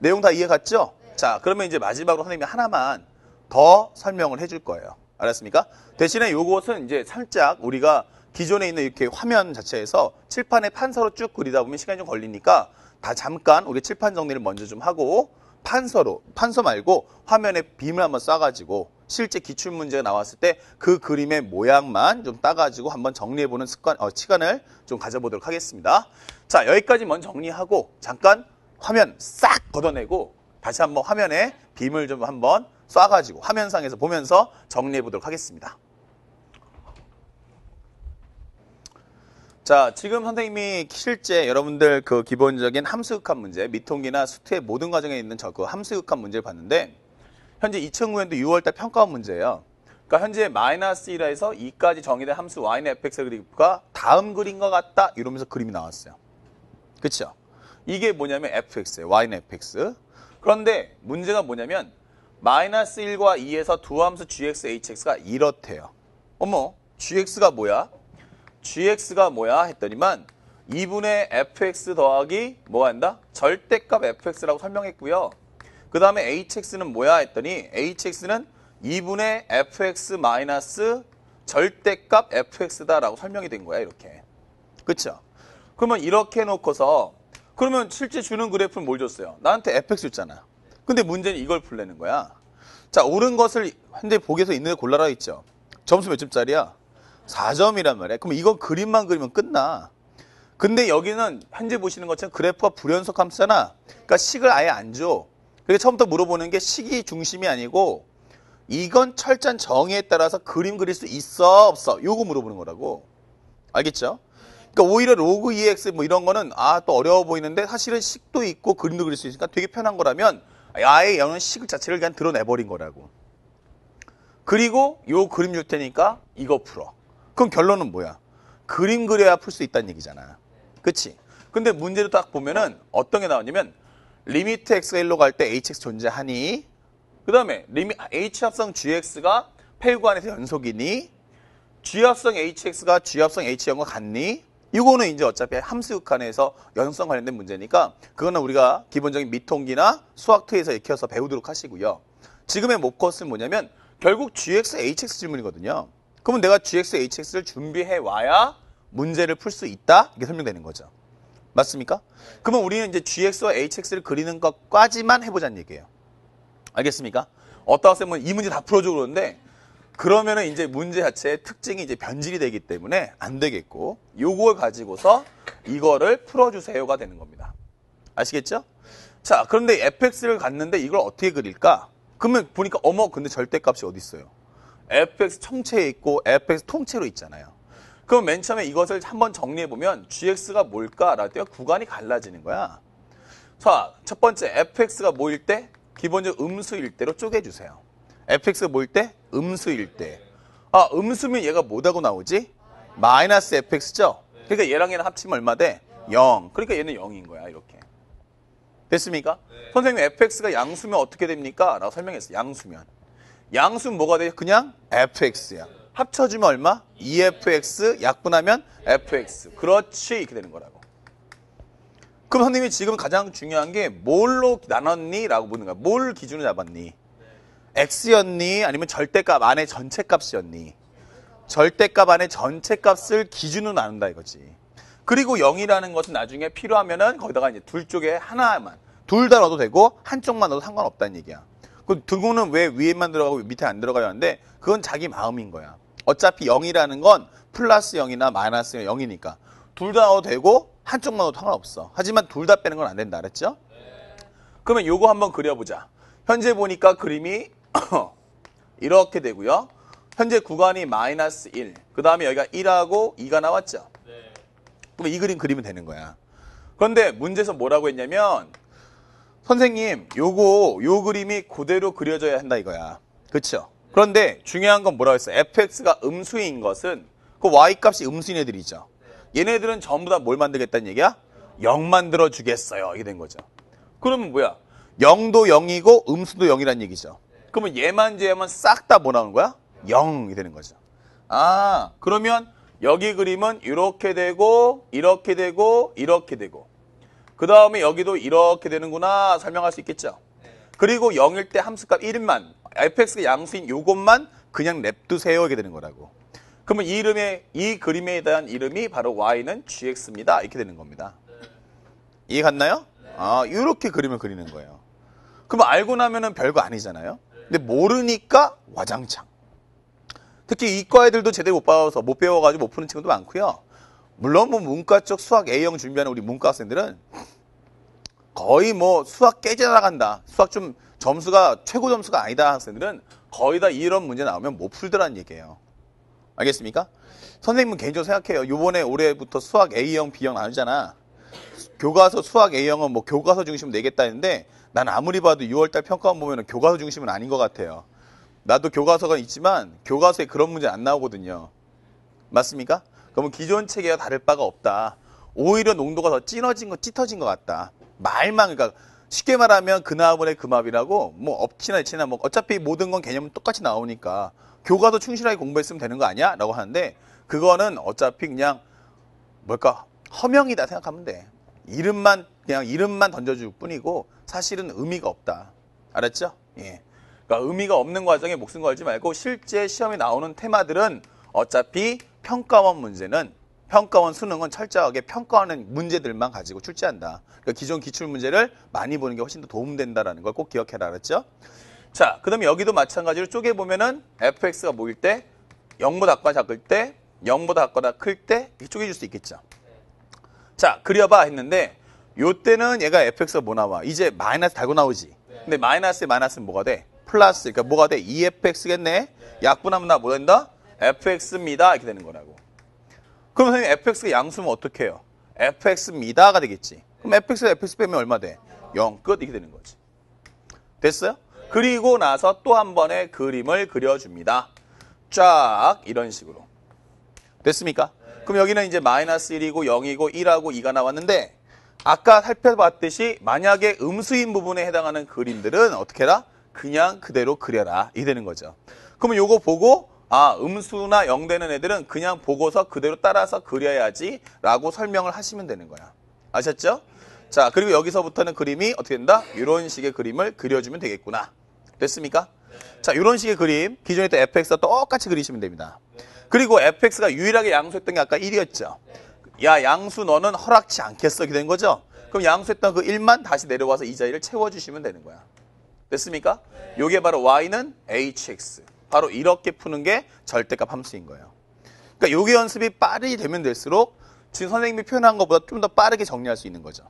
A: 내용 다 이해 갔죠? 자, 그러면 이제 마지막으로 선생님이 하나만 더 설명을 해줄 거예요. 알았습니까? 대신에 요것은 이제 살짝 우리가 기존에 있는 이렇게 화면 자체에서 칠판에 판서로 쭉 그리다 보면 시간이 좀 걸리니까 다 잠깐 우리 칠판 정리를 먼저 좀 하고 판서로 판서 말고 화면에 빔을 한번 쏴가지고 실제 기출 문제가 나왔을 때 그 그림의 모양만 좀 따가지고 한번 정리해보는 습관 어, 시간을 좀 가져보도록 하겠습니다. 자 여기까지 먼저 정리하고 잠깐 화면 싹 걷어내고 다시 한번 화면에 빔을 좀 한번 쏴가지고 화면상에서 보면서 정리해 보도록 하겠습니다. 자, 지금 선생님이 실제 여러분들 그 기본적인 함수극한 문제, 미통기나 수트의 모든 과정에 있는 저 그함수극한 문제를 봤는데 현재 2009년도 6월달 평가원 문제예요. 그러니까 현재 마이너스 1에서 2까지 정의된 함수 y는 fx의 그래프가 다음 그림과 같다 이러면서 그림이 나왔어요. 그쵸 이게 뭐냐면 fx예요. y는 fx. 그런데 문제가 뭐냐면 마이너스 1과 2에서 두 함수 gx, hx가 이렇대요. 어머, gx가 뭐야? gx가 뭐야? 했더니만 2분의 fx 더하기 뭐가 한다? 절대값 fx라고 설명했고요. 그 다음에 hx는 뭐야? 했더니 hx는 2분의 fx 마이너스 절대값 fx다라고 설명이 된 거야 이렇게 그쵸 그러면 이렇게 놓고서 그러면 실제 주는 그래프는 뭘 줬어요? 나한테 fx 줬잖아. 근데 문제는 이걸 풀려는 거야. 자, 옳은 것을 현재 보기에서 있는 데 골라라 있죠. 점수 몇 점짜리야? 4점이란 말이야. 그럼 이건 그림만 그리면 끝나. 근데 여기는 현재 보시는 것처럼 그래프가 불연속함수잖아. 그러니까 식을 아예 안 줘. 그래서 처음부터 물어보는 게 식이 중심이 아니고 이건 철저한 정의에 따라서 그림 그릴 수 있어 없어? 요거 물어보는 거라고. 알겠죠? 그러니까 오히려 로그 EX 뭐 이런 거는 아 또 어려워 보이는데 사실은 식도 있고 그림도 그릴 수 있으니까 되게 편한 거라면 아예 영는 식을 자체를 그냥 드러내버린 거라고. 그리고 요 그림 줄 테니까 이거 풀어. 그럼 결론은 뭐야? 그림 그려야 풀 수 있다는 얘기잖아. 그치? 근데 문제를 딱 보면은 어떤 게 나오냐면 리미트 x가 1로 갈 때 hx 존재하니 그 다음에 h 합성 gx가 펠구 안에서 연속이니 g 합성 hx가 g 합성 h형과 같니 이거는 이제 어차피 함수육한에서 연성 관련된 문제니까 그거는 우리가 기본적인 미통기나 수학투에서 익혀서 배우도록 하시고요. 지금의 목컷은 뭐냐면 결국 GX, HX 질문이거든요. 그러면 내가 GX, HX를 준비해 와야 문제를 풀 수 있다? 이게 설명되는 거죠. 맞습니까? 그러면 우리는 이제 GX와 HX를 그리는 것까지만 해보자는 얘기예요. 알겠습니까? 어떠하면 뭐 이 문제 다풀어주고 그러는데 그러면은 이제 문제 자체의 특징이 이제 변질이 되기 때문에 안 되겠고 요걸 가지고서 이거를 풀어주세요가 되는 겁니다. 아시겠죠? 자 그런데 fx를 갔는데 이걸 어떻게 그릴까? 그러면 보니까 어머 근데 절대값이 어디 있어요? fx 청체에 있고 fx 통째로 있잖아요. 그럼 맨 처음에 이것을 한번 정리해보면 gx가 뭘까라고 때 구간이 갈라지는 거야. 자, 첫 번째 fx가 뭐일때 기본적으로 음수일 대로 쪼개주세요. fx가 모일 때 음수일 때. 아, 음수면 얘가 뭐라고 나오지? 마이너스 fx죠? 그러니까 얘랑 얘랑 합치면 얼마 돼? 0. 그러니까 얘는 0인 거야, 이렇게. 됐습니까? 네. 선생님, fx가 양수면 어떻게 됩니까? 라고 설명했어 양수면. 양수면 뭐가 돼? 그냥 fx야. 합쳐주면 얼마? 2fx, 약분하면 fx. 그렇지, 이렇게 되는 거라고. 그럼 선생님이 지금 가장 중요한 게 뭘로 나눴니? 라고 보는 거야. 뭘 기준으로 잡았니? x였니? 아니면 절대값 안에 전체값이었니? 절대값 안에 전체값을 기준으로 나눈다 이거지. 그리고 0이라는 것은 나중에 필요하면은 거기다가 이제 둘 쪽에 하나만 둘 다 넣어도 되고 한쪽만 넣어도 상관없다는 얘기야. 그 등호는 왜 위에만 들어가고 밑에 안 들어가야 하는데 그건 자기 마음인 거야. 어차피 0이라는 건 플러스 0이나 마이너스 0이니까 둘 다 넣어도 되고 한쪽만 넣어도 상관없어. 하지만 둘 다 빼는 건 안 된다 그랬죠? 네. 그러면 요거 한번 그려보자. 현재 보니까 그림이 이렇게 되고요. 현재 구간이 마이너스 1. 그 다음에 여기가 1하고 2가 나왔죠. 네. 그럼 이 그림 그리면 되는 거야. 그런데 문제에서 뭐라고 했냐면 선생님 요거 요 그림이 그대로 그려져야 한다 이거야. 그렇죠? 그런데 중요한 건 뭐라고 했어? fx가 음수인 것은 그 y값이 음수인 애들이죠. 얘네들은 전부 다 뭘 만들겠다는 얘기야? 0 만들어 주겠어요. 이게 된 거죠. 그러면 뭐야? 0도 0이고 음수도 0이란 얘기죠. 그러면 얘만 제하면싹 다 뭐라는 거야? 0이 되는 거죠. 아, 그러면 여기 그림은 이렇게 되고 이렇게 되고 이렇게 되고 그 다음에 여기도 이렇게 되는구나 설명할 수 있겠죠. 그리고 0일 때 함수값 1만 f x 의 양수인 요것만 그냥 냅두세요 이게 되는 거라고. 그러면 이 이름에 이 그림에 대한 이름이 바로 y는 gx입니다. 이렇게 되는 겁니다. 이해 갔나요? 아, 이렇게 그림을 그리는 거예요. 그럼 알고 나면은 별거 아니잖아요. 근데 모르니까 와장창. 특히 이과 애들도 제대로 못 배워서 못 배워가지고 못 푸는 친구도 많고요. 물론 뭐 문과 쪽 수학 A형 준비하는 우리 문과 학생들은 거의 뭐 수학 깨져 나간다. 수학 좀 점수가 최고 점수가 아니다 학생들은 거의 다 이런 문제 나오면 못 풀더라는 얘기예요. 알겠습니까? 선생님은 개인적으로 생각해요. 요번에 올해부터 수학 A형, B형 나누잖아. 교과서 수학 A형은 뭐 교과서 중심으로 내겠다 했는데 난 아무리 봐도 6월달 평가원 보면 교과서 중심은 아닌 것 같아요. 나도 교과서가 있지만 교과서에 그런 문제 안 나오거든요. 맞습니까? 그러면 기존 체계와 다를 바가 없다. 오히려 농도가 더 찐어진 거, 짙어진 것 같다. 말만, 그러니까 쉽게 말하면 그나물의 금압이라고 뭐 업치나 치나 뭐 어차피 모든 건 개념은 똑같이 나오니까 교과서 충실하게 공부했으면 되는 거 아니야? 라고 하는데 그거는 어차피 그냥 뭘까 허명이다 생각하면 돼. 이름만 그냥 이름만 던져줄 뿐이고 사실은 의미가 없다. 알았죠? 예. 그러니까 의미가 없는 과정에 목숨 걸지 말고 실제 시험에 나오는 테마들은 어차피 평가원 문제는 평가원 수능은 철저하게 평가하는 문제들만 가지고 출제한다. 그러니까 기존 기출 문제를 많이 보는 게 훨씬 더 도움된다라는 걸 꼭 기억해라 알았죠? 자, 그다음에 여기도 마찬가지로 쪼개 보면은 fx가 모일 때 0보다 작거나 작을 때 0보다 작거나 클 때 이쪽에 줄수 있겠죠. 자, 그려봐 했는데 요때는 얘가 fx가 뭐 나와? 이제 마이너스 달고 나오지. 네. 근데 마이너스에 마이너스는 뭐가 돼? 플러스. 그러니까 뭐가 돼? 2fx겠네. 약분하면 나 뭐 된다? fx입니다. 이렇게 되는 거라고. 그럼 선생님 fx가 양수면 어떻게 해요? fx입니다가 되겠지. 그럼 fx fx 빼면 얼마 돼? 0 끝. 이렇게 되는 거지. 됐어요? 그리고 나서 또 한 번의 그림을 그려줍니다. 쫙 이런 식으로. 됐습니까? 그럼 여기는 이제 마이너스 1이고 0이고 1하고 2가 나왔는데 아까 살펴봤듯이 만약에 음수인 부분에 해당하는 그림들은 어떻게 해라? 그냥 그대로 그려라 이 되는 거죠. 그러면이거 보고 아 음수나 0 되는 애들은 그냥 보고서 그대로 따라서 그려야지 라고 설명을 하시면 되는 거야. 아셨죠? 자 그리고 여기서부터는 그림이 어떻게 된다? 이런 식의 그림을 그려주면 되겠구나. 됐습니까? 자 이런 식의 그림 기존에 있던 fx와 똑같이 그리시면 됩니다. 그리고 FX가 유일하게 양수했던 게 아까 1이었죠. 야, 양수 너는 허락치 않겠어. 이게된 거죠. 그럼 양수했던 그 1만 다시 내려와서 이 자리를 채워주시면 되는 거야. 됐습니까? 요게 바로 y는 hx. 바로 이렇게 푸는 게 절대값 함수인 거예요. 그러니까 요게 연습이 빠르게 되면 될수록 지금 선생님이 표현한 것보다 좀 더 빠르게 정리할 수 있는 거죠.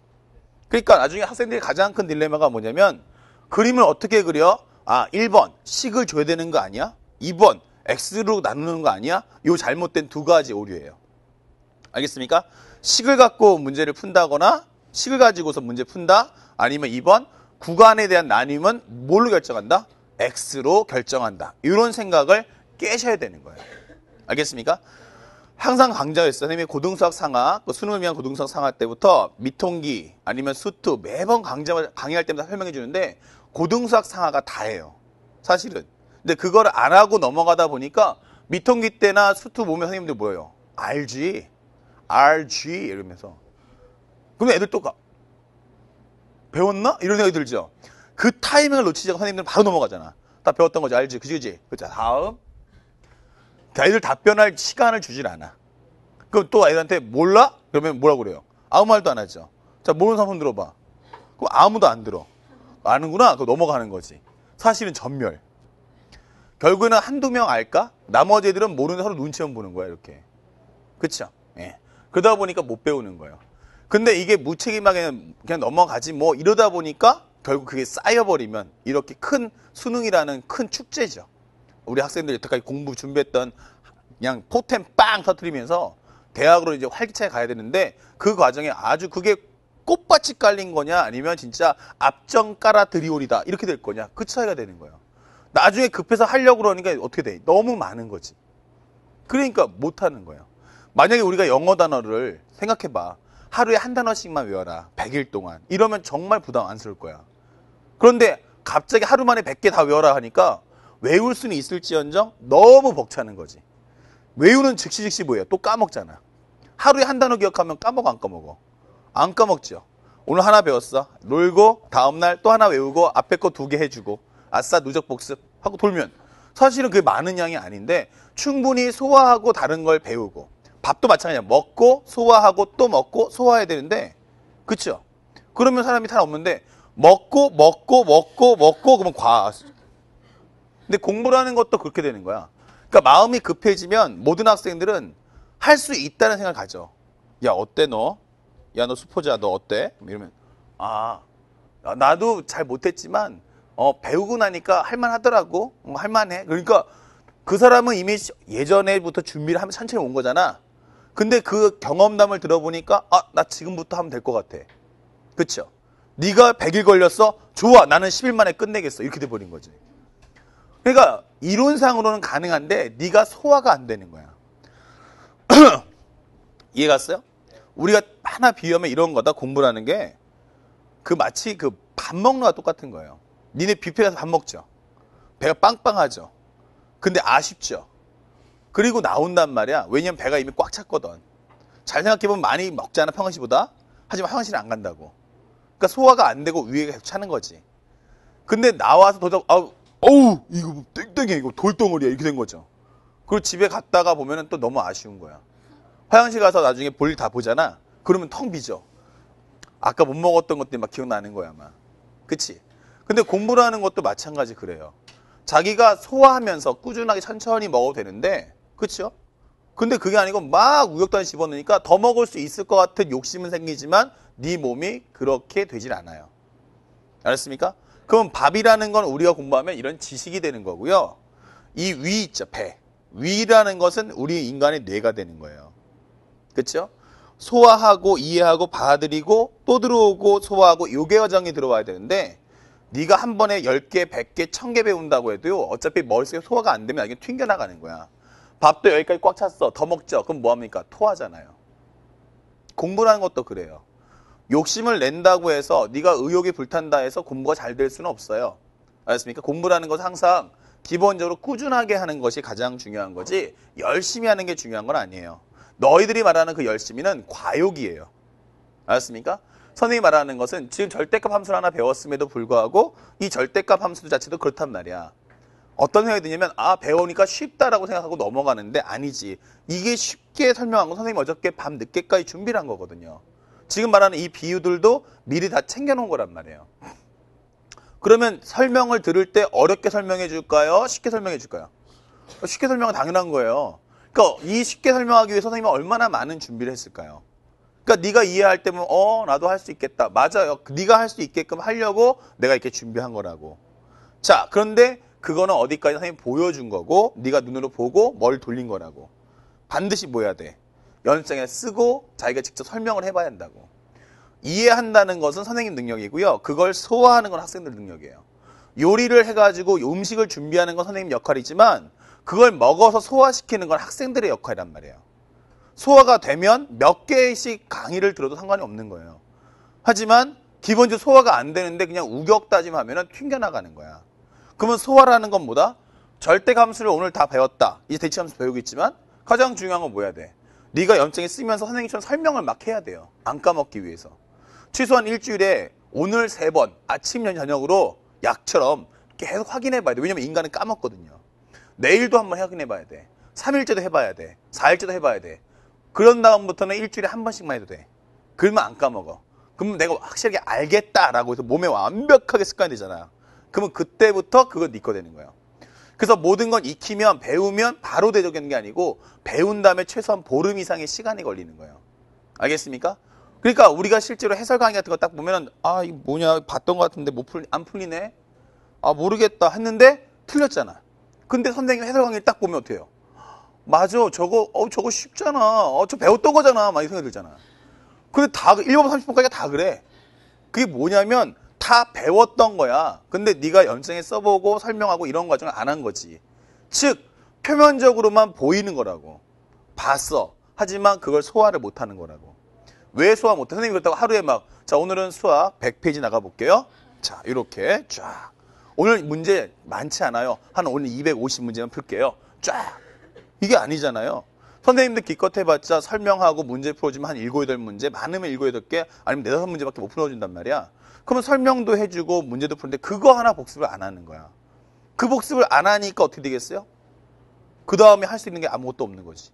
A: 그러니까 나중에 학생들이 가장 큰 딜레마가 뭐냐면 그림을 어떻게 그려? 아, 1번 식을 줘야 되는 거 아니야? 2번 X로 나누는 거 아니야? 요 잘못된 두 가지 오류예요. 알겠습니까? 식을 갖고 문제를 푼다거나 식을 가지고서 문제 푼다 아니면 2번 구간에 대한 나뉘은 뭘로 결정한다? X로 결정한다. 이런 생각을 깨셔야 되는 거예요. 알겠습니까? 항상 강조했어요. 선생님이 고등수학 상하, 그 수능을 위한 고등수학 상하 때부터 미통기 아니면 수투 매번 강조, 강의할 때마다 설명해 주는데 고등수학 상하가 다예요. 사실은. 근데 그걸 안 하고 넘어가다 보니까 미통기 때나 수투 보면 선생님들 뭐예요? 알지? 알 g 이러면서. 그럼 애들 또 가. 배웠나? 이런 생각이 들죠. 그 타이밍을 놓치지 않고 선생님들은 바로 넘어가잖아. 다 배웠던 거지, 알지? 그지, 그지? 그자 다음. 그러니까 애들 답변할 시간을 주질 않아. 그럼 또애들한테 몰라? 그러면 뭐라고 그래요? 아무 말도 안 하죠. 자, 모르는 사람 들어봐. 그럼 아무도 안 들어. 아는구나? 그거 넘어가는 거지. 사실은 전멸. 결국에는 한두 명 알까? 나머지 애들은 모르는데 서로 눈치만 보는 거야, 이렇게. 그쵸? 예. 그러다 보니까 못 배우는 거예요. 근데 이게 무책임하게 그냥 넘어가지 뭐 이러다 보니까 결국 그게 쌓여버리면 이렇게 큰 수능이라는 큰 축제죠. 우리 학생들이 여태까지 공부 준비했던 그냥 포텐 빵 터트리면서 대학으로 이제 활기차게 가야 되는데 그 과정에 아주 그게 꽃밭이 깔린 거냐 아니면 진짜 앞정 깔아 드리오리다 이렇게 될 거냐 그 차이가 되는 거예요. 나중에 급해서 하려고 그러니까 어떻게 돼? 너무 많은 거지. 그러니까 못 하는 거예요. 만약에 우리가 영어 단어를 생각해 봐. 하루에 한 단어씩만 외워라. 100일 동안. 이러면 정말 부담 안 쓸 거야. 그런데 갑자기 하루 만에 100개 다 외워라 하니까 외울 수는 있을지언정 너무 벅차는 거지. 외우는 즉시 즉시 뭐예요? 또 까먹잖아. 하루에 한 단어 기억하면 까먹어 안 까먹어? 안 까먹죠. 오늘 하나 배웠어. 놀고 다음날 또 하나 외우고 앞에 거 두 개 해주고 아싸 누적 복습 하고 돌면 사실은 그게 많은 양이 아닌데 충분히 소화하고 다른 걸 배우고 밥도 마찬가지야 먹고 소화하고 또 먹고 소화해야 되는데 그쵸 그러면 사람이 탈 없는데 먹고 먹고 먹고 먹고 그러면 과 근데 공부라는 것도 그렇게 되는 거야 그러니까 마음이 급해지면 모든 학생들은 할 수 있다는 생각을 가져 야 어때 너야 너 수포자 너 어때 이러면 아 나도 잘 못했지만 어, 배우고 나니까 할만하더라고. 어, 할만해. 그러니까 그 사람은 이미 예전에부터 준비를 하면 천천히 온 거잖아. 근데 그 경험담을 들어보니까 아, 나 지금부터 하면 될 것 같아. 그쵸? 네가 100일 걸렸어? 좋아. 나는 10일 만에 끝내겠어. 이렇게 돼버린 거지. 그러니까 이론상으로는 가능한데 네가 소화가 안 되는 거야. 이해갔어요? 우리가 하나 비유하면 이런 거다 공부라는 게 그 마치 그 밥 먹는 거와 똑같은 거예요. 니네 뷔페 가서 밥 먹죠. 배가 빵빵하죠. 근데 아쉽죠. 그리고 나온단 말이야. 왜냐면 배가 이미 꽉 찼거든. 잘 생각해보면 많이 먹잖아, 평상시보다. 하지만 화장실 안 간다고. 그러니까 소화가 안 되고 위에가 계속 차는 거지. 근데 나와서 도저, 아우, 어우, 이거 뭐 땡땡해. 이거 돌덩어리야. 이렇게 된 거죠. 그리고 집에 갔다가 보면 은또 너무 아쉬운 거야. 화장실 가서 나중에 볼일다 보잖아. 그러면 텅 비죠. 아까 못 먹었던 것들이 막 기억나는 거야, 아마. 그치? 근데 공부라는 것도 마찬가지 그래요. 자기가 소화하면서 꾸준하게 천천히 먹어도 되는데 그렇죠? 근데 그게 아니고 막우격단 집어넣으니까 더 먹을 수 있을 것 같은 욕심은 생기지만 네 몸이 그렇게 되질 않아요. 알았습니까? 그럼 밥이라는 건 우리가 공부하면 이런 지식이 되는 거고요. 이 위 있죠, 배. 위라는 것은 우리 인간의 뇌가 되는 거예요. 그렇죠? 소화하고 이해하고 받아들이고 또 들어오고 소화하고 요괴 과정이 들어와야 되는데 네가 한 번에 10개, 100개, 1000개 배운다고 해도요. 어차피 머릿속에 소화가 안 되면 이게 튕겨나가는 거야. 밥도 여기까지 꽉 찼어. 더 먹죠. 그럼 뭐 합니까? 토하잖아요. 공부라는 것도 그래요. 욕심을 낸다고 해서 네가 의욕이 불탄다 해서 공부가 잘 될 수는 없어요. 알겠습니까? 공부라는 것은 항상 기본적으로 꾸준하게 하는 것이 가장 중요한 거지 열심히 하는 게 중요한 건 아니에요. 너희들이 말하는 그 열심히는 과욕이에요. 알았습니까? 선생님이 말하는 것은 지금 절대값 함수를 하나 배웠음에도 불구하고 이 절대값 함수 자체도 그렇단 말이야. 어떤 생각이 드냐면 아 배우니까 쉽다라고 생각하고 넘어가는데 아니지. 이게 쉽게 설명한 건 선생님이 어저께 밤 늦게까지 준비를 한 거거든요. 지금 말하는 이 비유들도 미리 다 챙겨놓은 거란 말이에요. 그러면 설명을 들을 때 어렵게 설명해 줄까요? 쉽게 설명해 줄까요? 쉽게 설명은 당연한 거예요. 그러니까 이 쉽게 설명하기 위해 서 선생님이 얼마나 많은 준비를 했을까요? 그러니까 네가 이해할 때면 어 나도 할 수 있겠다. 맞아요. 네가 할 수 있게끔 하려고 내가 이렇게 준비한 거라고. 자 그런데 그거는 어디까지 선생님 보여준 거고 네가 눈으로 보고 뭘 돌린 거라고. 반드시 뭐 해야 돼? 연습장에 쓰고 자기가 직접 설명을 해봐야 한다고. 이해한다는 것은 선생님 능력이고요. 그걸 소화하는 건 학생들 능력이에요. 요리를 해가지고 음식을 준비하는 건 선생님 역할이지만 그걸 먹어서 소화시키는 건 학생들의 역할이란 말이에요. 소화가 되면 몇 개씩 강의를 들어도 상관이 없는 거예요. 하지만 기본적으로 소화가 안 되는데 그냥 우격 따짐하면 튕겨나가는 거야. 그러면 소화라는 건 뭐다? 절대 감수를 오늘 다 배웠다. 이제 대체 감수 배우겠지만 가장 중요한 건 뭐야 돼? 네가 염증이 쓰면서 선생님처럼 설명을 막 해야 돼요. 안 까먹기 위해서. 최소한 일주일에 오늘 세번 아침, 저녁으로 약처럼 계속 확인해 봐야 돼. 왜냐면 인간은 까먹거든요. 내일도 한번 확인해 봐야 돼. 3일째도 해봐야 돼. 4일째도 해봐야 돼. 그런 다음부터는 일주일에 한 번씩만 해도 돼. 그러면 안 까먹어. 그러면 내가 확실하게 알겠다라고 해서 몸에 완벽하게 습관이 되잖아. 그러면 그때부터 그건니꺼네 되는 거예요. 그래서 모든 건 익히면 배우면 바로 되적용는게 아니고 배운 다음에 최소한 보름 이상의 시간이 걸리는 거예요. 알겠습니까? 그러니까 우리가 실제로 해설 강의 같은 거 딱 보면은 아, 이 뭐냐 봤던 것 같은데 못 뭐 풀, 안 풀리네. 아, 모르겠다 했는데 틀렸잖아. 근데 선생님 해설 강의딱 보면 어때요? 맞아, 저거, 어, 저거 쉽잖아. 어, 저 배웠던 거잖아. 막이 생각이 들잖아. 근데 다, 1번 30번까지 다 그래. 그게 뭐냐면 다 배웠던 거야. 근데 네가 연생에 써보고 설명하고 이런 과정을 안 한 거지. 즉, 표면적으로만 보이는 거라고. 봤어. 하지만 그걸 소화를 못 하는 거라고. 왜 소화 못해? 선생님이 그렇다고 하루에 막, 자, 오늘은 수학 100페이지 나가볼게요. 자, 이렇게 쫙. 오늘 문제 많지 않아요. 한 오늘 250문제만 풀게요. 쫙. 이게 아니잖아요. 선생님들 기껏 해봤자 설명하고 문제 풀어주면 한 7, 8문제, 많으면 7, 8개, 아니면 4, 5문제밖에 못 풀어준단 말이야. 그러면 설명도 해주고 문제도 푸는데 그거 하나 복습을 안 하는 거야. 그 복습을 안 하니까 어떻게 되겠어요? 그 다음에 할 수 있는 게 아무것도 없는 거지.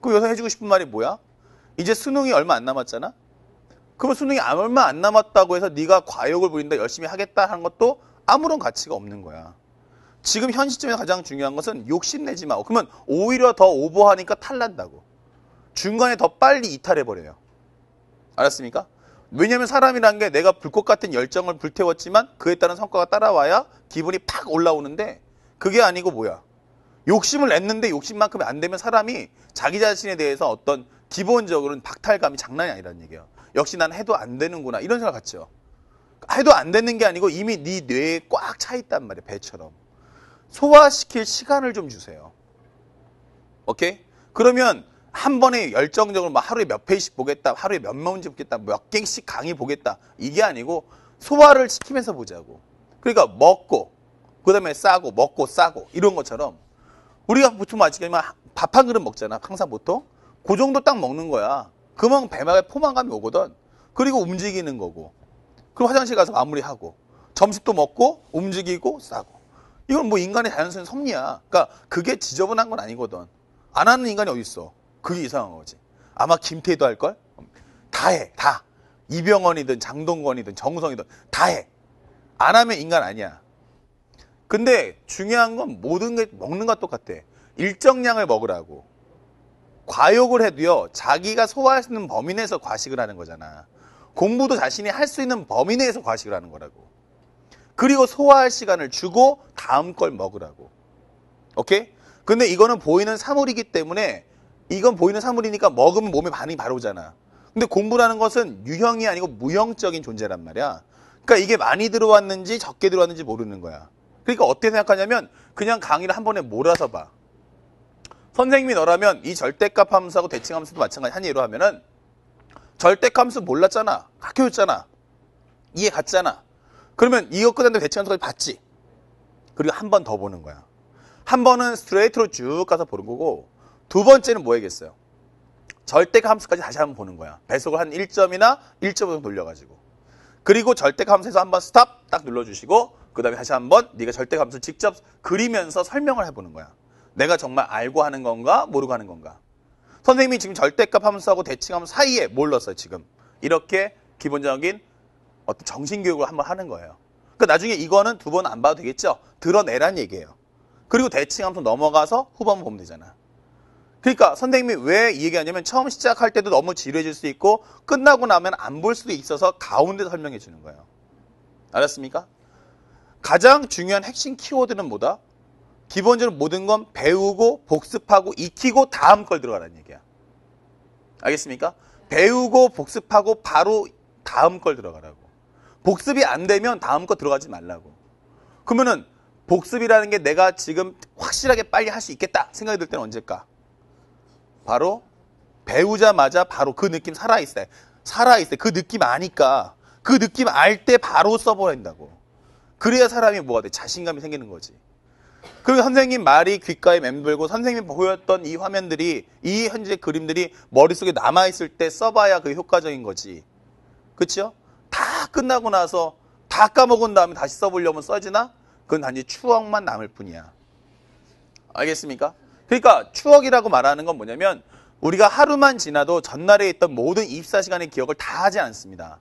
A: 그 여기서 해주고 싶은 말이 뭐야? 이제 수능이 얼마 안 남았잖아? 그러면 수능이 얼마 안 남았다고 해서 네가 과욕을 부린다, 열심히 하겠다 하는 것도 아무런 가치가 없는 거야. 지금 현 시점에 가장 중요한 것은 욕심내지 마. 그러면 오히려 더 오버하니까 탈난다고. 중간에 더 빨리 이탈해버려요. 알았습니까? 왜냐면 사람이란 게 내가 불꽃 같은 열정을 불태웠지만 그에 따른 성과가 따라와야 기분이 팍 올라오는데 그게 아니고 뭐야. 욕심을 냈는데 욕심만큼이 안 되면 사람이 자기 자신에 대해서 어떤 기본적으로는 박탈감이 장난이 아니라는 얘기예요. 역시 난 해도 안 되는구나 이런 생각 갖죠 해도 안 되는 게 아니고 이미 네 뇌에 꽉 차 있단 말이에요. 배처럼. 소화시킬 시간을 좀 주세요. 오케이? 그러면 한 번에 열정적으로 막 뭐 하루에 몇페이지 보겠다, 하루에 몇 문제 보겠다, 몇갱씩 강의 보겠다. 이게 아니고 소화를 시키면서 보자고. 그러니까 먹고, 그 다음에 싸고, 먹고, 싸고, 이런 것처럼 우리가 보통 아직까지만 밥한 그릇 먹잖아. 항상 보통. 그 정도 딱 먹는 거야. 금방 배막에 포만감이 오거든. 그리고 움직이는 거고. 그럼 화장실 가서 마무리하고. 점심도 먹고, 움직이고, 싸고. 이건 뭐 인간의 자연스러운 섭리야. 그러니까 그게 지저분한 건 아니거든. 안 하는 인간이 어디 있어? 그게 이상한 거지. 아마 김태희도 할 걸? 다 해, 다. 이병헌이든 장동건이든 정우성이든 다 해. 안 하면 인간 아니야. 근데 중요한 건 모든 게 먹는 것 똑같아. 일정량을 먹으라고. 과욕을 해도요, 자기가 소화할 수 있는 범위 내에서 과식을 하는 거잖아. 공부도 자신이 할 수 있는 범위 내에서 과식을 하는 거라고. 그리고 소화할 시간을 주고 다음 걸 먹으라고. 오케이? 근데 이거는 보이는 사물이기 때문에 이건 보이는 사물이니까 먹으면 몸에 반응이 바로 오잖아. 근데 공부라는 것은 유형이 아니고 무형적인 존재란 말이야. 그러니까 이게 많이 들어왔는지 적게 들어왔는지 모르는 거야. 그러니까 어떻게 생각하냐면 그냥 강의를 한 번에 몰아서 봐. 선생님이 너라면 이 절대값 함수하고 대칭 함수도 마찬가지 한 예로 하면은 절대값 함수 몰랐잖아. 가르쳐줬잖아. 이해 갔잖아. 그러면 이거 끝났는데 배치 연속지 봤지. 그리고 한 번 더 보는 거야. 한 번은 스트레이트로 쭉 가서 보는 거고 두 번째는 뭐야겠어요? 절대값 함수까지 다시 한 번 보는 거야. 배속을 한 1점이나 1점 정도 돌려가지고. 그리고 절대값 함수에서 한 번 스탑 딱 눌러주시고 그 다음에 다시 한 번 네가 절대값 함수를 직접 그리면서 설명을 해보는 거야. 내가 정말 알고 하는 건가 모르고 하는 건가. 선생님이 지금 절대값 함수하고 대칭함수 사이에 뭘 넣었어요 지금. 이렇게 기본적인 어떤 정신교육을 한번 하는 거예요. 그러니까 나중에 이거는 두 번 안 봐도 되겠죠? 드러내란 얘기예요. 그리고 대칭하면서 넘어가서 후반부 보면 되잖아. 그러니까 선생님이 왜 이 얘기하냐면 처음 시작할 때도 너무 지루해질 수 있고 끝나고 나면 안 볼 수도 있어서 가운데 설명해 주는 거예요. 알았습니까? 가장 중요한 핵심 키워드는 뭐다? 기본적으로 모든 건 배우고 복습하고 익히고 다음 걸 들어가라는 얘기야. 알겠습니까? 배우고 복습하고 바로 다음 걸 들어가라고. 복습이 안 되면 다음 거 들어가지 말라고. 그러면은 복습이라는 게 내가 지금 확실하게 빨리 할 수 있겠다 생각이 들 때는 언제일까? 바로 배우자마자 바로 그 느낌 살아있어요. 살아있어요. 그 느낌 아니까. 그 느낌 알 때 바로 써버린다고. 그래야 사람이 뭐가 돼? 자신감이 생기는 거지. 그리고 선생님 말이 귓가에 맴돌고 선생님이 보였던 이 화면들이 이 현재 그림들이 머릿속에 남아있을 때 써봐야 그게 효과적인 거지. 그렇죠? 다 끝나고 나서 다 까먹은 다음에 다시 써보려면 써지나? 그건 단지 추억만 남을 뿐이야. 알겠습니까? 그러니까 추억이라고 말하는 건 뭐냐면 우리가 하루만 지나도 전날에 있던 모든 24시간의 기억을 다 하지 않습니다.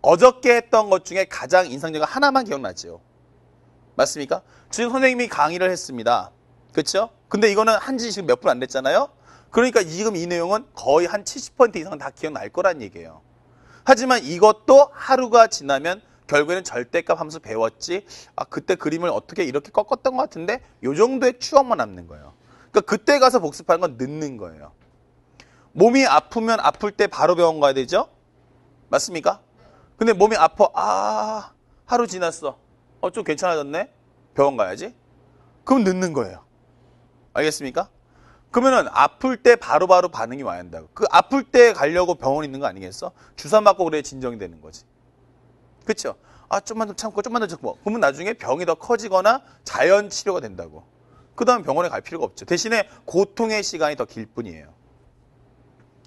A: 어저께 했던 것 중에 가장 인상적인 하나만 기억나지요. 맞습니까? 지금 선생님이 강의를 했습니다. 그렇죠? 근데 이거는 한 지 지금 몇 분 안 됐잖아요. 그러니까 지금 이 내용은 거의 한 70% 이상 다 기억날 거란 얘기예요. 하지만 이것도 하루가 지나면 결국에는 절대값 함수 배웠지. 아, 그때 그림을 어떻게 이렇게 꺾었던 것 같은데 요 정도의 추억만 남는 거예요. 그러니까 그때 가서 복습하는 건 늦는 거예요. 몸이 아프면 아플 때 바로 병원 가야 되죠? 맞습니까? 근데 몸이 아파. 아, 하루 지났어. 어, 좀 괜찮아졌네? 병원 가야지. 그럼 늦는 거예요. 알겠습니까? 그러면은 아플 때 바로바로 바로 반응이 와야 한다고. 그 아플 때 가려고 병원 있는 거 아니겠어? 주사 맞고 그래 야 진정이 되는 거지. 그렇죠? 아 좀만 더 참고 좀만 더 참고. 그러면 나중에 병이 더 커지거나 자연 치료가 된다고. 그다음 병원에 갈 필요가 없죠. 대신에 고통의 시간이 더 길 뿐이에요.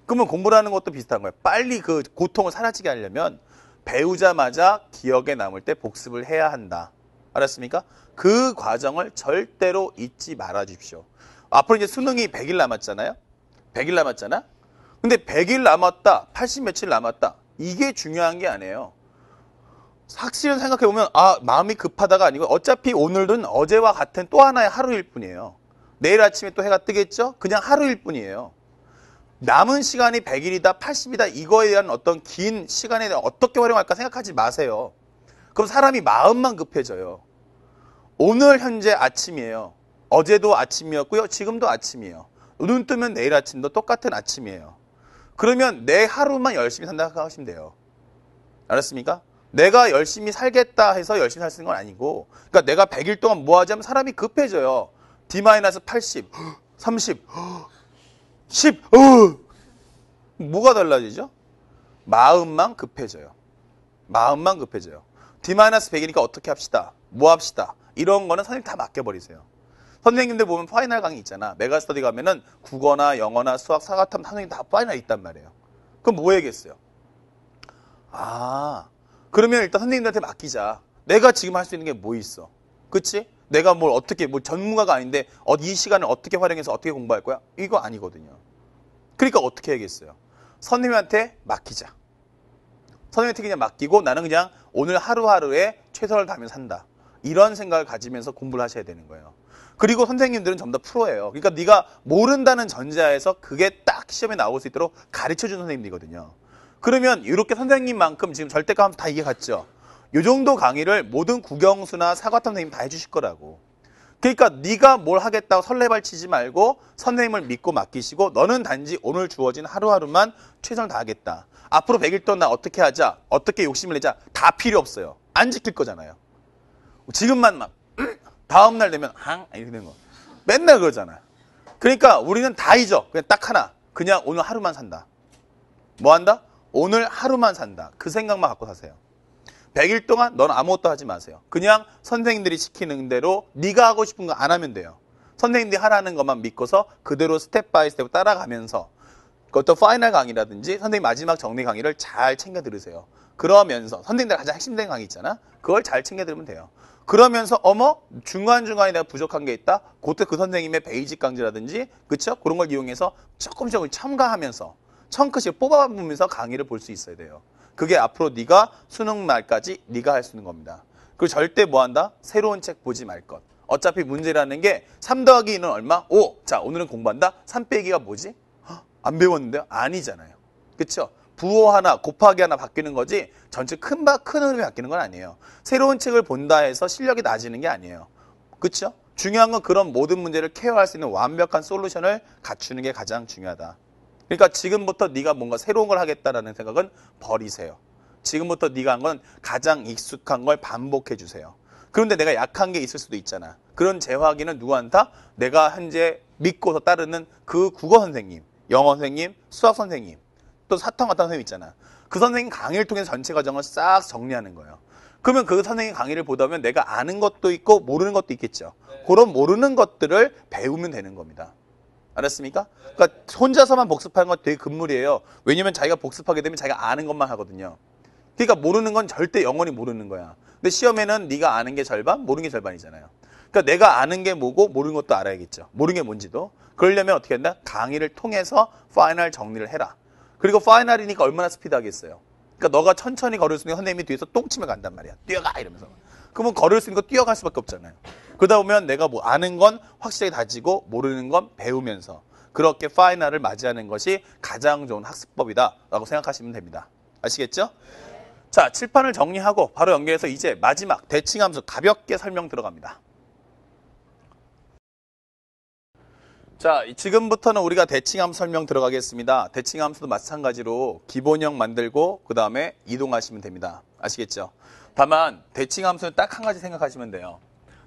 A: 그러면 공부라는 것도 비슷한 거예요. 빨리 그 고통을 사라지게 하려면 배우자마자 기억에 남을 때 복습을 해야 한다. 알았습니까? 그 과정을 절대로 잊지 말아 주십시오. 앞으로 이제 수능이 100일 남았잖아요. 100일 남았잖아. 근데 100일 남았다, 80 며칠 남았다. 이게 중요한 게 아니에요. 확실히 생각해보면 아 마음이 급하다가 아니고 어차피 오늘은 어제와 같은 또 하나의 하루일 뿐이에요. 내일 아침에 또 해가 뜨겠죠? 그냥 하루일 뿐이에요. 남은 시간이 100일이다, 80이다 이거에 대한 어떤 긴 시간에 대한 어떻게 활용할까 생각하지 마세요. 그럼 사람이 마음만 급해져요. 오늘 현재 아침이에요. 어제도 아침이었고요. 지금도 아침이에요. 눈 뜨면 내일 아침도 똑같은 아침이에요. 그러면 내 하루만 열심히 산다고 생각하시면 돼요. 알았습니까? 내가 열심히 살겠다 해서 열심히 살 수 있는 건 아니고, 그러니까 내가 100일 동안 뭐하자면 사람이 급해져요. D-80, 30, 10, 뭐가 달라지죠? 마음만 급해져요. 마음만 급해져요. D-100이니까 어떻게 합시다. 뭐 합시다. 이런 거는 선생님 다 맡겨버리세요. 선생님들 보면 파이널 강의 있잖아. 메가스터디 가면은 국어나 영어나 수학, 사과탐, 선생님 다 파이널 있단 말이에요. 그럼 뭐 해야겠어요? 아, 그러면 일단 선생님들한테 맡기자. 내가 지금 할 수 있는 게 뭐 있어? 그치? 내가 뭘 어떻게, 뭐 전문가가 아닌데 어, 이 시간을 어떻게 활용해서 어떻게 공부할 거야? 이거 아니거든요. 그러니까 어떻게 해야겠어요? 선생님한테 맡기자. 선생님한테 그냥 맡기고 나는 그냥 오늘 하루하루에 최선을 다하며 산다. 이런 생각을 가지면서 공부를 하셔야 되는 거예요. 그리고 선생님들은 전부 다 프로예요. 그러니까 네가 모른다는 전제하에서 그게 딱 시험에 나올 수 있도록 가르쳐주는 선생님이거든요. 그러면 이렇게 선생님만큼 지금 절대감 다 이해갔죠? 이 정도 강의를 모든 국영수나 사과탐 선생님 다 해주실 거라고. 그러니까 네가 뭘 하겠다고 설레발치지 말고 선생님을 믿고 맡기시고 너는 단지 오늘 주어진 하루하루만 최선을 다하겠다. 앞으로 100일 동안 나 어떻게 하자, 어떻게 욕심을 내자 다 필요 없어요. 안 지킬 거잖아요. 지금만 막 다음날 되면 항 이렇게 되는 거. 맨날 그러잖아. 그러니까 우리는 다 잊어. 그냥 딱 하나. 그냥 오늘 하루만 산다. 뭐 한다? 오늘 하루만 산다. 그 생각만 갖고 사세요. 100일 동안 넌 아무것도 하지 마세요. 그냥 선생님들이 시키는 대로 네가 하고 싶은 거 안 하면 돼요. 선생님들이 하라는 것만 믿고서 그대로 스텝 바이 스텝 따라가면서 그것도 파이널 강의라든지 선생님 마지막 정리 강의를 잘 챙겨 들으세요. 그러면서 선생님들 가장 핵심된 강의 있잖아. 그걸 잘 챙겨 들으면 돼요. 그러면서 어머 중간중간에 내가 부족한 게 있다. 그때 그 선생님의 베이직 강좌라든지 그쵸? 그런 걸 이용해서 조금씩 참가하면서 청크씩 뽑아보면서 강의를 볼 수 있어야 돼요. 그게 앞으로 네가 수능 말까지 네가 할 수 있는 겁니다. 그리고 절대 뭐 한다? 새로운 책 보지 말 것. 어차피 문제라는 게3 더하기 2는 얼마? 5. 자, 오늘은 공부한다. 3 빼기가 뭐지? 안 배웠는데요? 아니잖아요. 그쵸? 부호 하나 곱하기 하나 바뀌는 거지 전체 큰 바, 큰 흐름이 바뀌는 건 아니에요. 새로운 책을 본다 해서 실력이 낮아지는 게 아니에요. 그렇죠? 중요한 건 그런 모든 문제를 케어할 수 있는 완벽한 솔루션을 갖추는 게 가장 중요하다. 그러니까 지금부터 네가 뭔가 새로운 걸 하겠다라는 생각은 버리세요. 지금부터 네가 한 건 가장 익숙한 걸 반복해 주세요. 그런데 내가 약한 게 있을 수도 있잖아. 그런 재확인은 누구한테? 내가 현재 믿고서 따르는 그 국어 선생님, 영어 선생님, 수학 선생님 또 사탕 같은 선생님 있잖아. 그 선생님 강의를 통해서 전체 과정을 싹 정리하는 거예요. 그러면 그 선생님 강의를 보다 보면 내가 아는 것도 있고 모르는 것도 있겠죠. 네. 그런 모르는 것들을 배우면 되는 겁니다. 알았습니까? 네. 그러니까 혼자서만 복습하는 건 되게 금물이에요. 왜냐면 자기가 복습하게 되면 자기가 아는 것만 하거든요. 그러니까 모르는 건 절대 영원히 모르는 거야. 근데 시험에는 네가 아는 게 절반, 모르는 게 절반이잖아요. 그러니까 내가 아는 게 뭐고 모르는 것도 알아야겠죠. 모르는 게 뭔지도. 그러려면 어떻게 한다? 강의를 통해서 파이널 정리를 해라. 그리고 파이널이니까 얼마나 스피드하겠어요. 그러니까 너가 천천히 걸을 수 있는 선생님이 뒤에서 똥 치면 간단 말이야. 뛰어가 이러면서. 그러면 걸을 수 있는 거 뛰어갈 수밖에 없잖아요. 그러다 보면 내가 뭐 아는 건 확실히 다지고 모르는 건 배우면서 그렇게 파이널을 맞이하는 것이 가장 좋은 학습법이다라고 생각하시면 됩니다. 아시겠죠? 자, 칠판을 정리하고 바로 연결해서 이제 마지막 대칭함수 가볍게 설명 들어갑니다. 자, 지금부터는 우리가 대칭함 설명 들어가겠습니다. 대칭함수도 마찬가지로 기본형 만들고 그 다음에 이동하시면 됩니다. 아시겠죠? 다만 대칭함수는 딱 한 가지 생각하시면 돼요.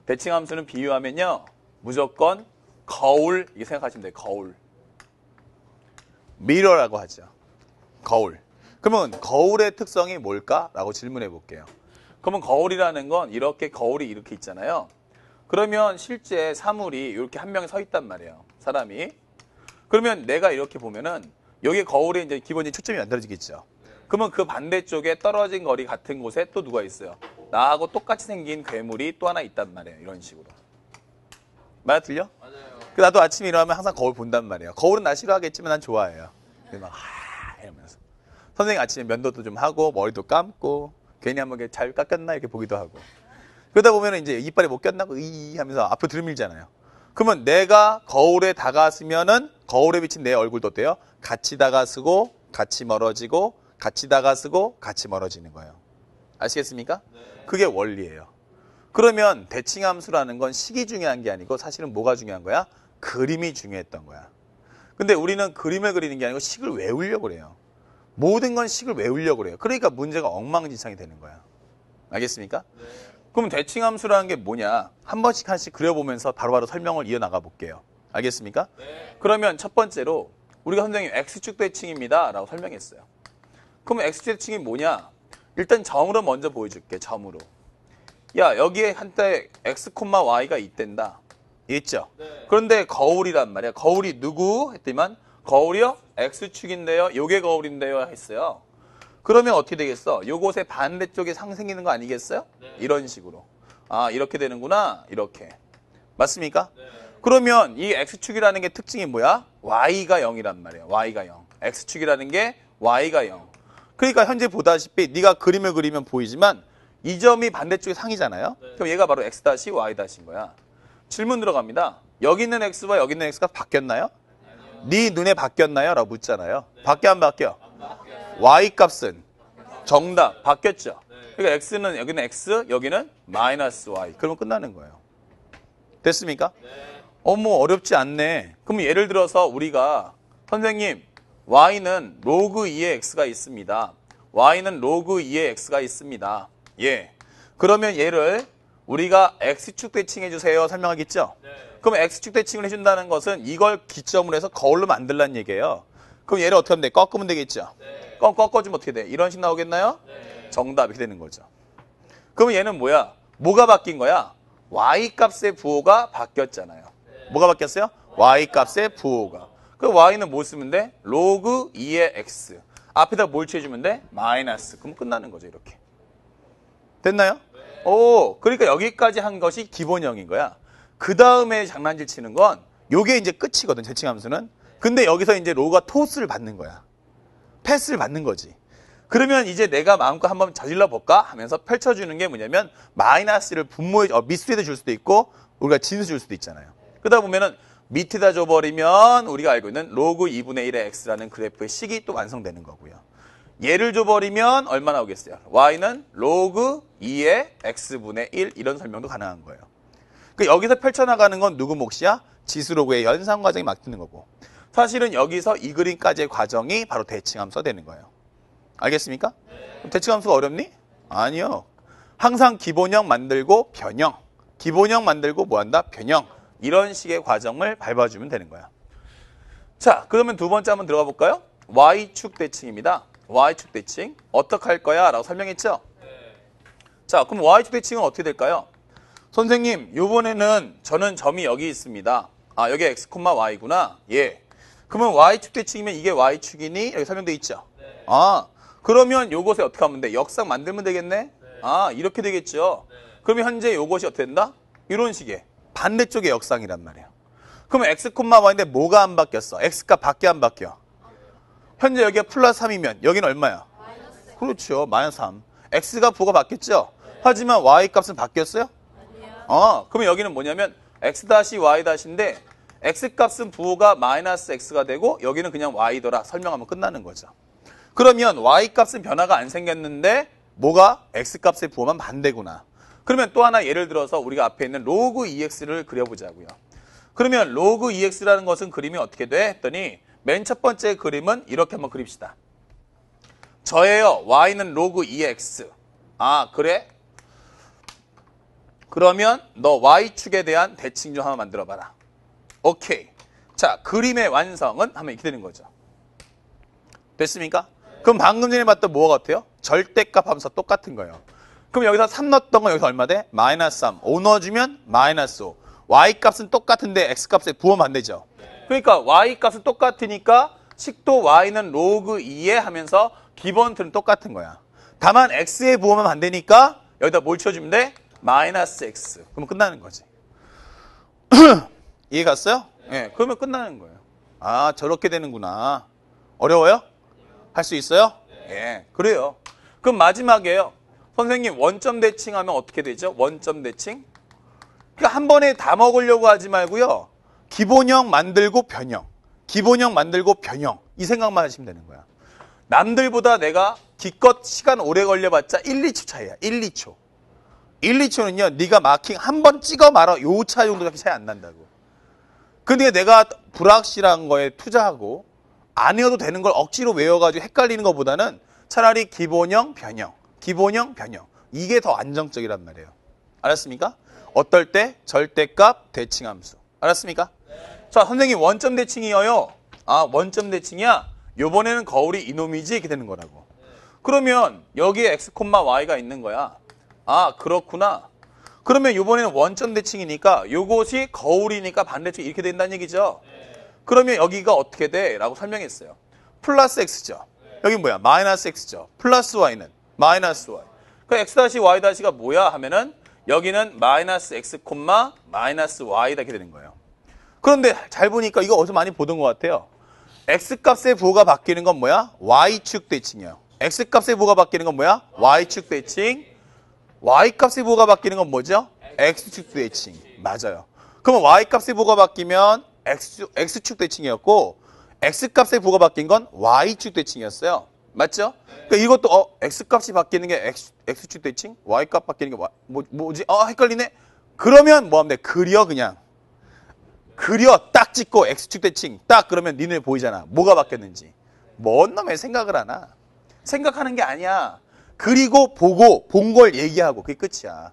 A: 대칭함수는 비유하면요. 무조건 거울 이게 렇 생각하시면 돼요. 거울. 미러라고 하죠. 거울. 그러면 거울의 특성이 뭘까라고 질문해 볼게요. 그러면 거울이라는 건 이렇게 거울이 이렇게 있잖아요. 그러면 실제 사물이 이렇게 한 명이 서 있단 말이에요. 사람이. 그러면 내가 이렇게 보면은 여기 거울에 이제 기본적인 초점이 만들어지겠죠. 그러면 그 반대쪽에 떨어진 거리 같은 곳에 또 누가 있어요? 나하고 똑같이 생긴 괴물이 또 하나 있단 말이에요. 이런 식으로. 맞아 들려? 맞아요. 그 나도 아침에 일어나면 항상 거울 본단 말이에요. 거울은 나 싫어하겠지만 난 좋아해요. 막, 하, 이러면서. 선생님 아침에 면도도 좀 하고, 머리도 감고, 괜히 한번 잘 깎였나? 이렇게 보기도 하고. 그러다 보면 이제 이빨에 못 꼈나? 이 하면서 앞으로 들이밀잖아요. 그러면 내가 거울에 다가서면은 거울에 비친 내 얼굴도 어때요? 같이 다가서고 같이 멀어지고 같이 다가서고 같이 멀어지는 거예요. 아시겠습니까? 네. 그게 원리예요. 그러면 대칭함수라는 건 식이 중요한 게 아니고 사실은 뭐가 중요한 거야? 그림이 중요했던 거야. 근데 우리는 그림을 그리는 게 아니고 식을 외우려고 그래요. 모든 건 식을 외우려고 그래요. 그러니까 문제가 엉망진창이 되는 거야. 알겠습니까? 네. 그럼 대칭함수라는 게 뭐냐? 한 번씩 한씩 그려보면서 바로바로 설명을 이어나가 볼게요. 알겠습니까? 네. 그러면 첫 번째로 우리가 선생님 x축 대칭입니다. 라고 설명했어요. 그럼 x축 대칭이 뭐냐? 일단 점으로 먼저 보여줄게. 점으로. 야 여기에 한때 x, y가 있댄다. 있죠? 네. 그런데 거울이란 말이야. 거울이 누구? 했더만 거울이요? x축인데요. 요게 거울인데요. 했어요. 그러면 어떻게 되겠어? 요곳의 반대쪽에 상 생기는 거 아니겠어요? 이런 식으로. 아, 이렇게 되는구나. 이렇게. 맞습니까? 네. 그러면 이 x축이라는 게 특징이 뭐야? y가 0이란 말이야. y가 0. x축이라는 게 y가 0. 그러니까 현재 보다시피 네가 그림을 그리면 보이지만 이 점이 반대쪽에 상이잖아요. 네. 그럼 얘가 바로 x 다시 y 다시인 거야. 질문 들어갑니다. 여기 있는 x와 여기 있는 x가 바뀌었나요? 네 눈에 바뀌었나요? 라고 묻잖아요. 네. 바뀌어 안 바뀌어? 안 바뀌어. y 값은 정답 바뀌었죠. 그러니까 x는 여기는 x, 여기는 마이너스 y. 그러면 끝나는 거예요. 됐습니까? 네. 어, 어머 뭐 어렵지 않네. 그럼 예를 들어서 우리가 선생님 y는 로그 2의 x가 있습니다. y는 로그 2의 x가 있습니다. 예. 그러면 얘를 우리가 x축 대칭해 주세요. 설명하겠죠? 네. 그럼 x축 대칭을 해준다는 것은 이걸 기점으로 해서 거울로 만들라는 얘기예요. 그럼 얘를 어떻게 하면 돼? 꺾으면 되겠죠? 네. 꺾어주면 어떻게 돼? 이런 식 나오겠나요? 네. 정답이 되는 거죠. 그럼 얘는 뭐야? 뭐가 바뀐 거야? y 값의 부호가 바뀌었잖아요. 뭐가 바뀌었어요? y 값의 부호가. 그 y는 뭐 쓰면 돼? 로그 2의 x. 앞에다 뭘 취해주면 돼? 마이너스. 그럼 끝나는 거죠, 이렇게. 됐나요? 오, 그러니까 여기까지 한 것이 기본형인 거야. 그 다음에 장난질 치는 건 요게 이제 끝이거든, 대칭함수는. 근데 여기서 이제 로가 토스를 받는 거야. 패스를 받는 거지. 그러면 이제 내가 마음껏 한번 자질러 볼까 하면서 펼쳐주는 게 뭐냐면 마이너스를 분모에 어, 미스트에다 줄 수도 있고 우리가 진수 줄 수도 있잖아요. 그러다 보면은 밑에다 줘버리면 우리가 알고 있는 로그 2분의 1의 x라는 그래프의 식이 또 완성되는 거고요. 얘를 줘버리면 얼마 나오겠어요? y는 로그 2의 x분의 1 이런 설명도 가능한 거예요. 그러니까 여기서 펼쳐나가는 건 누구 몫이야? 지수 로그의 연산 과정이 막히는 거고 사실은 여기서 이 그림까지의 과정이 바로 대칭함 수가되는 거예요. 알겠습니까? 대칭함수가 어렵니? 아니요. 항상 기본형 만들고 변형. 기본형 만들고 뭐한다? 변형. 이런 식의 과정을 밟아주면 되는 거야. 자, 그러면 두 번째 한번 들어가 볼까요? Y축 대칭입니다. Y축 대칭. 어떻게 할 거야? 라고 설명했죠? 네. 자, 그럼 Y축 대칭은 어떻게 될까요? 선생님, 요번에는 저는 점이 여기 있습니다. 아, 여기 X, Y구나. 예. 그러면 Y축 대칭이면 이게 Y축이니? 이렇게 설명되어 있죠? 네. 아, 그러면 요것에 어떻게 하면 돼? 역상 만들면 되겠네? 네. 아, 이렇게 되겠죠. 네. 그러면 현재 요것이 어떻게 된다? 이런 식의 반대쪽의 역상이란 말이에요. 그러면 x, y인데 뭐가 안 바뀌었어? x 값 밖에 안 바뀌어. 현재 여기가 플러스 3이면 여기는 얼마야? 그렇죠. 마이너스 3. x가 부가 바뀌었죠? 하지만 y 값은 바뀌었어요? 어, 그러면 여기는 뭐냐면 x-y-인데 다시 x 값은 부가 마이너스 x가 되고 여기는 그냥 y더라 설명하면 끝나는 거죠. 그러면 y값은 변화가 안 생겼는데 뭐가 x 값에 부호만 반대구나. 그러면 또 하나 예를 들어서 우리가 앞에 있는 로그 e x 를 그려보자고요. 그러면 로그 e x 라는 것은 그림이 어떻게 돼? 했더니 맨 첫 번째 그림은 이렇게 한번 그립시다. 저예요. y는 로그 e x 아 그래? 그러면 너 y축에 대한 대칭 좀 한번 만들어봐라. 오케이. 자 그림의 완성은 하면 이렇게 되는 거죠. 됐습니까? 그럼 방금 전에 봤던 뭐와 같아요? 절대값 하면서 똑같은 거예요. 그럼 여기서 3 넣었던 건 여기서 얼마 돼? 마이너스 3. 5 넣어주면 마이너스 5. y값은 똑같은데 x값에 부어면안 되죠. 그러니까 y값은 똑같으니까 식도 y는 로그 2에 하면서 기본틀은 똑같은 거야. 다만 x에 부어면안 되니까 여기다 뭘 쳐주면 돼? 마이너스 x. 그러면 끝나는 거지. 이해 갔어요? 예, 네, 그러면 끝나는 거예요. 아, 저렇게 되는구나. 어려워요? 할수 있어요? 예, 그래요. 그럼 마지막에요. 선생님, 원점 대칭하면 어떻게 되죠? 원점 대칭? 그러니까 한 번에 다 먹으려고 하지 말고요. 기본형 만들고 변형. 기본형 만들고 변형. 이 생각만 하시면 되는 거야. 남들보다 내가 기껏 시간 오래 걸려봤자 1, 2초 차이야. 1, 2초. 1, 2초는요. 네가 마킹 한 번 찍어 말아. 요 차 정도밖에 차이 안 난다고. 근데 내가 불확실한 거에 투자하고 아니어도 되는 걸 억지로 외워가지고 헷갈리는 것보다는 차라리 기본형, 변형, 기본형, 변형. 이게 더 안정적이란 말이에요. 알았습니까? 어떨 때 절대값 대칭함수. 알았습니까? 자, 선생님 원점 대칭이에요 아, 원점 대칭이야. 요번에는 거울이 이놈이지 이렇게 되는 거라고. 그러면 여기에 x, y가 있는 거야. 아, 그렇구나. 그러면 요번에는 원점 대칭이니까 요것이 거울이니까 반대쪽 이렇게 된다는 얘기죠. 네. 그러면 여기가 어떻게 돼? 라고 설명했어요. 플러스 x죠. 네. 여기 뭐야? 마이너스 x죠. 플러스 y는 마이너스 y. 그 x 다시 y 다시가 뭐야? 하면은 여기는 마이너스 x 콤마 마이너스 y 이렇게 되는 거예요. 그런데 잘 보니까 이거 어디서 많이 보던 것 같아요. x 값의 부호가 바뀌는 건 뭐야? y축 대칭이에요. x 값의 부호가 바뀌는 건 뭐야? y축 대칭. y 값의 부호가 바뀌는 건 뭐죠? x축 대칭. 맞아요. 그러면 y 값의 부호가 바뀌면 X, X축 대칭이었고 X값에 부가 바뀐 건 Y축 대칭이었어요. 맞죠? 그러니까 이것도 어, X값이 바뀌는 게 X, 축 대칭, Y값 바뀌는 게 뭐, 뭐지? 어, 헷갈리네? 그러면 뭐 하면 돼? 그려 그냥. 그려 딱 찍고 X축 대칭 딱 그러면 니네 보이잖아. 뭐가 바뀌었는지. 뭔 놈의 생각을 하나. 생각하는 게 아니야. 그리고 보고 본 걸 얘기하고 그게 끝이야.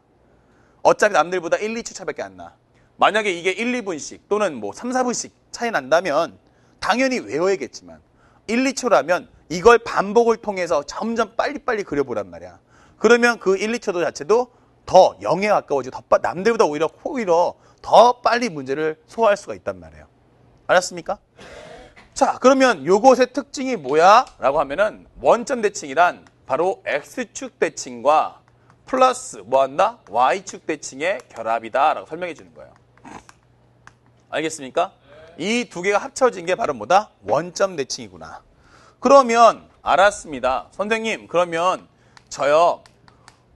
A: 어차피 남들보다 1, 2초 차밖에 안 나. 만약에 이게 1, 2분씩 또는 뭐 3, 4분씩 차이 난다면 당연히 외워야겠지만 1, 2초라면 이걸 반복을 통해서 점점 빨리빨리 그려보란 말이야. 그러면 그 1, 2초도 자체도 더 0에 가까워지고 더 빠, 남들보다 오히려 오히려 더 빨리 문제를 소화할 수가 있단 말이에요. 알았습니까? 자, 그러면 요것의 특징이 뭐야? 라고 하면은 원점 대칭이란 바로 X축 대칭과 플러스 뭐 한다? Y축 대칭의 결합이다 라고 설명해 주는 거예요. 알겠습니까? 이 두 개가 합쳐진 게 바로 뭐다? 원점 대칭이구나. 그러면 알았습니다. 선생님, 그러면 저요.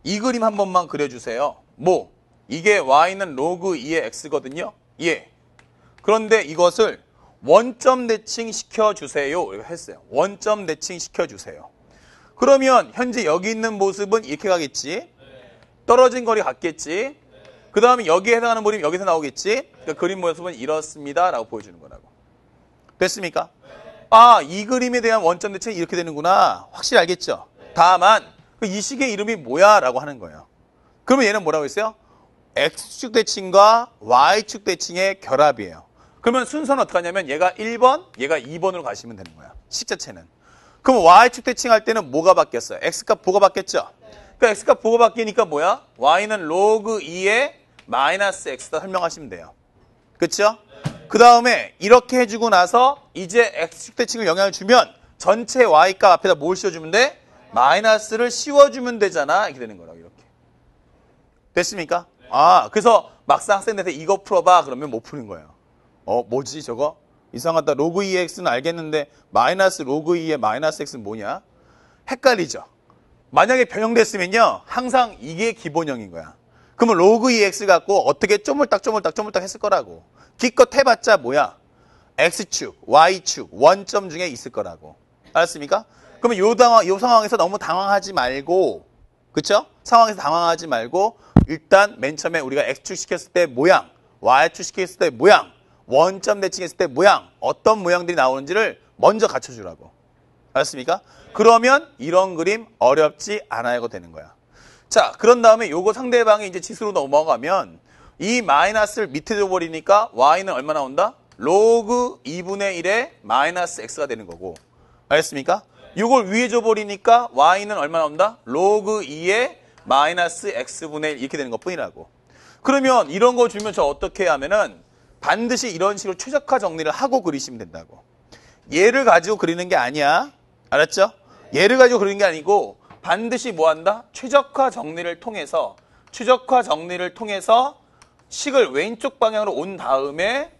A: 이 그림 한 번만 그려주세요. 뭐? 이게 y는 로그 2의 x거든요. 예. 그런데 이것을 원점 대칭 시켜주세요. 했어요. 원점 대칭 시켜주세요. 그러면 현재 여기 있는 모습은 이렇게 가겠지. 네. 떨어진 거리 같겠지. 그 다음에 여기에 해당하는 그이 여기서 나오겠지? 그러니까 그림 모습은 이렇습니다. 라고 보여주는 거라고. 됐습니까? 아, 이 그림에 대한 원점 대칭이 이렇게 되는구나. 확실히 알겠죠? 다만, 그 이 식의 이름이 뭐야? 라고 하는 거예요. 그러면 얘는 뭐라고 했어요? X축 대칭과 Y축 대칭의 결합이에요. 그러면 순서는 어떻게 하냐면 얘가 1번, 얘가 2번으로 가시면 되는 거야. 식 자체는. 그럼 Y축 대칭할 때는 뭐가 바뀌었어요? X값 뭐가 바뀌었죠? 그러니까 x가 보고 바뀌니까 뭐야? y는 로그 2에 마이너스 x다 설명하시면 돼요. 그쵸그 다음에 이렇게 해주고 나서 이제 x축 대칭을 영향을 주면 전체 y값 앞에다 뭘 씌워주면 돼? 마이너스를 씌워주면 되잖아. 이렇게 되는 거라고 이렇게. 됐습니까? 아 그래서 막상 학생들한테 이거 풀어봐 그러면 못 푸는 거예요. 어 뭐지 저거? 이상하다. 로그 2x는 의 알겠는데 마이너스 로그 2의 마이너스 x는 뭐냐? 헷갈리죠. 만약에 변형됐으면요. 항상 이게 기본형인 거야. 그러면 로그 e x 갖고 어떻게 쪼물딱 쪼물딱 쪼물딱 했을 거라고. 기껏 해봤자 뭐야? x축, y축, 원점 중에 있을 거라고. 알았습니까? 그러면 요, 당황, 요 상황에서 너무 당황하지 말고, 그쵸? 상황에서 당황하지 말고, 일단 맨 처음에 우리가 x축 시켰을 때 모양, y축 시켰을 때 모양, 원점 대칭했을 때 모양, 어떤 모양들이 나오는지를 먼저 갖춰주라고. 알습니까 그러면 이런 그림 어렵지 않아야 되는 거야. 자, 그런 다음에 요거 상대방이 이제 지수로 넘어가면 이 마이너스를 밑에 줘버리니까 y는 얼마 나온다? 로그 2분의 1에 마이너스 x가 되는 거고. 알겠습니까? 요걸 위에 줘버리니까 y는 얼마 나온다? 로그 2에 마이너스 x분의 1 이렇게 되는 것 뿐이라고. 그러면 이런 거 주면 저 어떻게 하면은 반드시 이런 식으로 최적화 정리를 하고 그리시면 된다고. 얘를 가지고 그리는 게 아니야. 알았죠? 예를 가지고 그런 게 아니고 반드시 뭐 한다? 최적화 정리를 통해서 최적화 정리를 통해서 식을 왼쪽 방향으로 온 다음에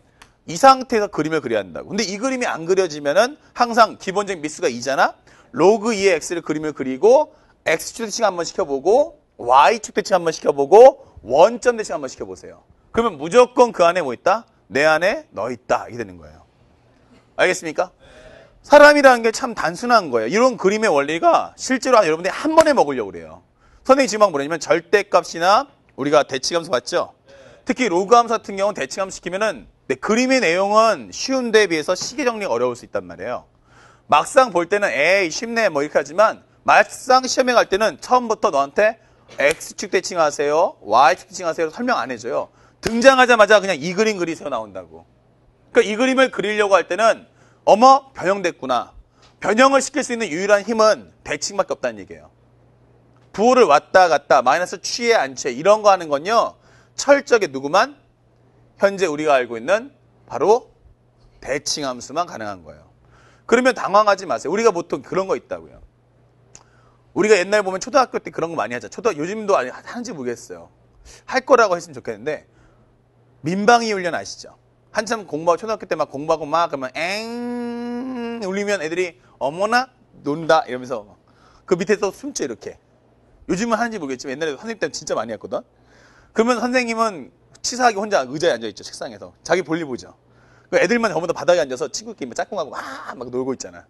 A: 이 상태에서 그림을 그려야 한다고. 근데 이 그림이 안 그려지면은 항상 기본적인 미스가 이잖아 로그 2의 x를 그림을 그리고 x축 대칭 한번 시켜보고 y축 대칭 한번 시켜보고 원점 대칭 한번 시켜보세요. 그러면 무조건 그 안에 뭐 있다? 내 안에 너 있다. 이게 되는 거예요. 알겠습니까? 사람이라는 게 참 단순한 거예요. 이런 그림의 원리가 실제로 아, 여러분들이 한 번에 먹으려고 그래요. 선생님 지금 막 뭐냐면 절대값이나 우리가 대치감수 봤죠? 특히 로그함수 같은 경우는 대치감 시키면은 네, 그림의 내용은 쉬운데 비해서 시계 정리가 어려울 수 있단 말이에요. 막상 볼 때는 에이 쉽네 뭐 이렇게 하지만 막상 시험에 갈 때는 처음부터 너한테 X축 대칭하세요, Y축 대칭하세요 설명 안 해줘요. 등장하자마자 그냥 이 그림 그리세요 나온다고. 그러니까 이 그림을 그리려고 할 때는 어머 변형됐구나. 변형을 시킬 수 있는 유일한 힘은 대칭밖에 없다는 얘기예요. 부호를 왔다 갔다 마이너스 취해 안취해 이런 거 하는 건요. 철저하게 누구만? 현재 우리가 알고 있는 바로 대칭함수만 가능한 거예요. 그러면 당황하지 마세요. 우리가 보통 그런 거 있다고요. 우리가 옛날 보면 초등학교 때 그런 거 많이 하죠. 초등 요즘도 하는지 모르겠어요. 할 거라고 했으면 좋겠는데 민방위 훈련 아시죠? 한참 공부하고 초등학교 때 막 공부하고 막 그러면 엥 울리면 애들이 어머나 논다 이러면서 그 밑에서 숨죠 이렇게. 요즘은 하는지 모르겠지만 옛날에 선생님 때문에 진짜 많이 했거든. 그러면 선생님은 치사하게 혼자 의자에 앉아있죠 책상에서 자기 볼일 보죠. 그 애들만 전부 다 바닥에 앉아서 친구끼리 짝꿍하고 막, 막 놀고 있잖아.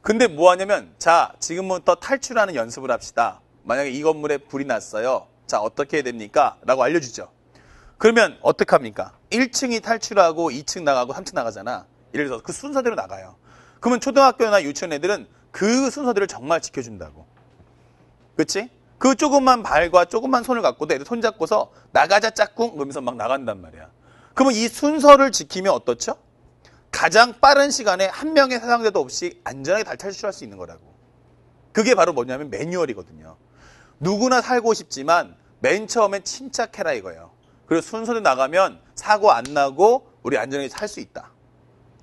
A: 근데 뭐 하냐면 자 지금부터 탈출하는 연습을 합시다. 만약에 이 건물에 불이 났어요. 자 어떻게 해야 됩니까? 라고 알려주죠. 그러면 어떻게 합니까? 1층이 탈출하고 2층 나가고 3층 나가잖아. 예를 들어서 그 순서대로 나가요. 그러면 초등학교나 유치원 애들은 그 순서들을 정말 지켜준다고. 그치? 그 조금만 발과 조금만 손을 갖고도 애들 손잡고서 나가자 짝꿍 그러면서 막 나간단 말이야. 그러면 이 순서를 지키면 어떻죠? 가장 빠른 시간에 한 명의 사상자도 없이 안전하게 달 탈출할 수 있는 거라고. 그게 바로 뭐냐면 매뉴얼이거든요. 누구나 살고 싶지만 맨 처음엔 침착해라 이거예요. 그리고 순서대 나가면 사고 안 나고 우리 안전하게 살 수 있다.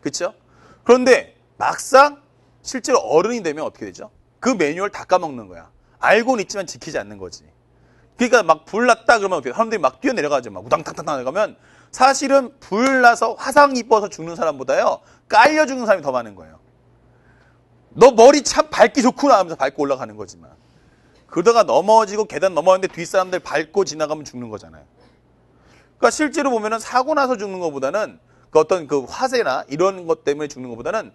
A: 그렇죠? 그런데 막상 실제로 어른이 되면 어떻게 되죠? 그 매뉴얼 다 까먹는 거야. 알고는 있지만 지키지 않는 거지. 그러니까 막 불났다 그러면 어떻게 사람들이 막 뛰어내려가죠. 막 우당탕탕탕 내려가면 사실은 불나서 화상 입어서 죽는 사람보다요. 깔려 죽는 사람이 더 많은 거예요. 너 머리 참 밝기 좋구나 하면서 밝고 올라가는 거지만. 그러다가 넘어지고 계단 넘어왔는데 뒷사람들 밟고 지나가면 죽는 거잖아요. 그러니까 실제로 보면은 사고 나서 죽는 것보다는 그 어떤 그 화재나 이런 것 때문에 죽는 것보다는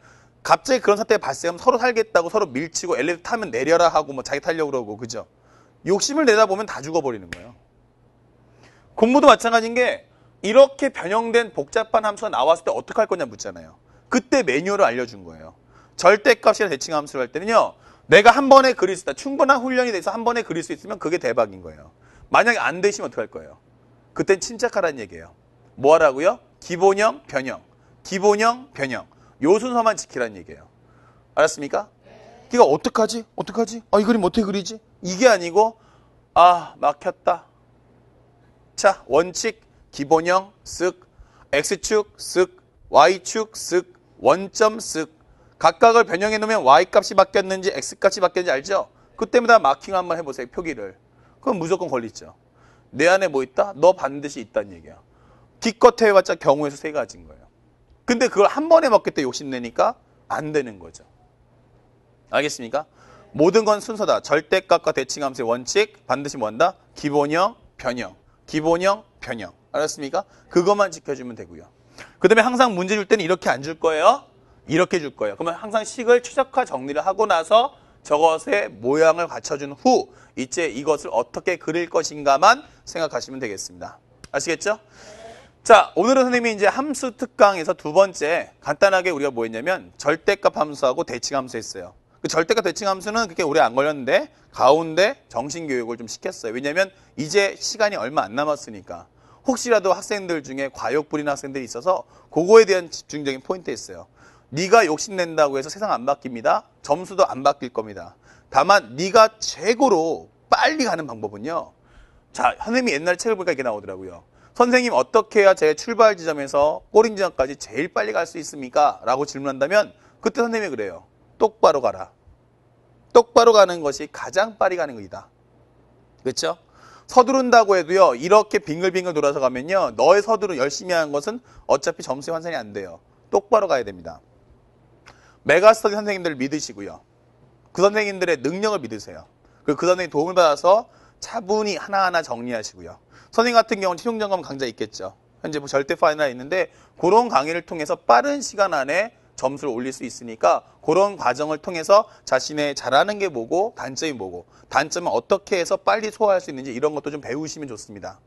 A: 갑자기 그런 사태가 발생하면 서로 살겠다고 서로 밀치고 엘리베이터 타면 내려라 하고 뭐 자기 타려고 그러고 그죠? 욕심을 내다 보면 다 죽어버리는 거예요. 공부도 마찬가지인 게 이렇게 변형된 복잡한 함수가 나왔을 때 어떻게 할 거냐 묻잖아요. 그때 매뉴얼을 알려준 거예요. 절대값이나 대칭 함수를 할 때는요. 내가 한 번에 그릴 수 있다. 충분한 훈련이 돼서 한 번에 그릴 수 있으면 그게 대박인 거예요. 만약에 안 되시면 어떻게 할 거예요? 그땐 침착하라는 얘기예요. 뭐 하라고요? 기본형, 변형. 기본형, 변형. 요 순서만 지키라는 얘기예요. 알았습니까? 그러 니까 어떡하지? 어떡하지? 아, 이 그림 어떻게 그리지? 이게 아니고 아, 막혔다. 자, 원칙, 기본형, 쓱, X축, 쓱, Y축, 쓱, 원점, 쓱. 각각을 변형해 놓으면 Y값이 바뀌었는지 X값이 바뀌었는지 알죠? 그때마다 마킹 한 번 해보세요, 표기를. 그건 무조건 걸리죠. 내 안에 뭐 있다? 너 반드시 있다는 얘기야. 기껏 해봤자 경우에서 세 가지인 거예요. 근데 그걸 한 번에 먹겠다 욕심내니까 안 되는 거죠. 알겠습니까? 모든 건 순서다. 절대값과 대칭함수의 원칙 반드시 뭔다? 기본형, 변형. 기본형, 변형. 알았습니까? 그것만 지켜주면 되고요. 그 다음에 항상 문제 줄 때는 이렇게 안 줄 거예요. 이렇게 줄 거예요. 그러면 항상 식을 최적화 정리를 하고 나서 저것의 모양을 갖춰준 후 이제 이것을 어떻게 그릴 것인가만 생각하시면 되겠습니다. 아시겠죠? 자, 오늘은 선생님이 이제 함수 특강에서 두 번째 간단하게 우리가 뭐 했냐면 절대값 함수하고 대칭 함수 했어요. 그 절대값 대칭 함수는 그렇게 오래 안 걸렸는데 가운데 정신 교육을 좀 시켰어요. 왜냐면 이제 시간이 얼마 안 남았으니까 혹시라도 학생들 중에 과욕 부리는 학생들이 있어서 그거에 대한 집중적인 포인트있어요 네가 욕심낸다고 해서 세상 안 바뀝니다. 점수도 안 바뀔 겁니다. 다만 네가 최고로 빨리 가는 방법은요. 자, 선생님이 옛날 책을 보니까 이게 나오더라고요. 선생님 어떻게 해야 제 출발 지점에서 꼬린 지점까지 제일 빨리 갈 수 있습니까? 라고 질문한다면 그때 선생님이 그래요. 똑바로 가라. 똑바로 가는 것이 가장 빨리 가는 것이다. 그렇죠? 서두른다고 해도요. 이렇게 빙글빙글 돌아서 가면요. 너의 서두름 열심히 하는 것은 어차피 점수 환산이 안 돼요. 똑바로 가야 됩니다. 메가스터디 선생님들을 믿으시고요. 그 선생님들의 능력을 믿으세요. 그 그 선생님 도움을 받아서 차분히 하나하나 정리하시고요. 선생님 같은 경우는 채용점검 강좌 있겠죠. 현재 뭐 절대 파이널 있는데 그런 강의를 통해서 빠른 시간 안에 점수를 올릴 수 있으니까 그런 과정을 통해서 자신의 잘하는 게 뭐고 단점이 뭐고 단점은 어떻게 해서 빨리 소화할 수 있는지 이런 것도 좀 배우시면 좋습니다.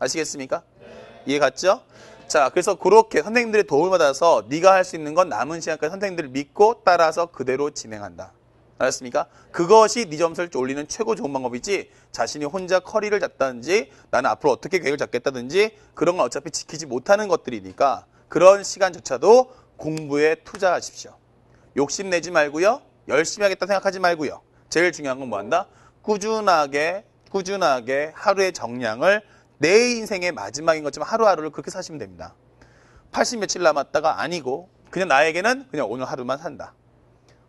A: 아시겠습니까? 네. 이해 갔죠? 자, 그래서 그렇게 선생님들의 도움을 받아서 네가 할 수 있는 건 남은 시간까지 선생님들을 믿고 따라서 그대로 진행한다. 알았습니까? 그것이 네 점수를 올리는 최고 좋은 방법이지 자신이 혼자 커리를 잡다든지 나는 앞으로 어떻게 계획을 잡겠다든지 그런 건 어차피 지키지 못하는 것들이니까 그런 시간조차도 공부에 투자하십시오. 욕심내지 말고요. 열심히 하겠다 생각하지 말고요. 제일 중요한 건 뭐 한다? 꾸준하게 꾸준하게 하루의 정량을 내 인생의 마지막인 것처럼 하루하루를 그렇게 사시면 됩니다. 80 며칠 남았다가 아니고 그냥 나에게는 그냥 오늘 하루만 산다.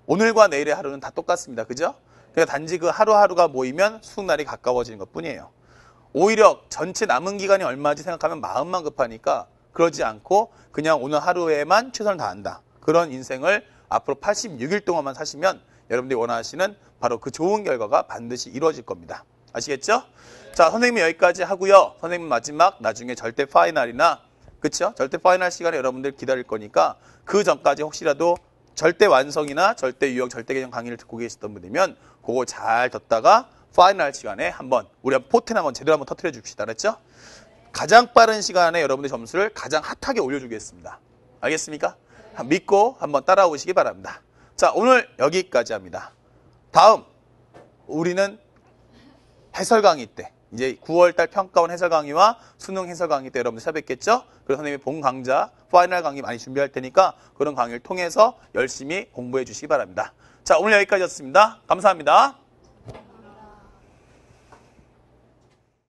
A: 오늘과 내일의 하루는 다 똑같습니다. 그죠? 그러니까 단지 그 하루하루가 모이면 수능날이 가까워지는 것 뿐이에요. 오히려 전체 남은 기간이 얼마지 생각하면 마음만 급하니까 그러지 않고 그냥 오늘 하루에만 최선을 다한다. 그런 인생을 앞으로 86일 동안만 사시면 여러분들이 원하시는 바로 그 좋은 결과가 반드시 이루어질 겁니다. 아시겠죠? 자, 선생님 여기까지 하고요. 선생님 마지막 나중에 절대 파이널이나 그쵸? 절대 파이널 시간에 여러분들 기다릴 거니까 그 전까지 혹시라도 절대 완성이나 절대 유형, 절대 개념 강의를 듣고 계셨던 분이면 그거 잘 듣다가 파이널 시간에 한번 우리 한번 포텐 한번 제대로 한번 터트려 줍시다. 알았죠? 가장 빠른 시간에 여러분의 점수를 가장 핫하게 올려주겠습니다. 알겠습니까? 믿고 한번 따라오시기 바랍니다. 자, 오늘 여기까지 합니다. 다음, 우리는 해설 강의 때 이제 9월달 평가원 해설 강의와 수능 해설 강의 때 여러분들 찾아뵙겠죠? 그리고 선생님이 본 강좌, 파이널 강의 많이 준비할 테니까 그런 강의를 통해서 열심히 공부해 주시기 바랍니다. 자, 오늘 여기까지였습니다. 감사합니다.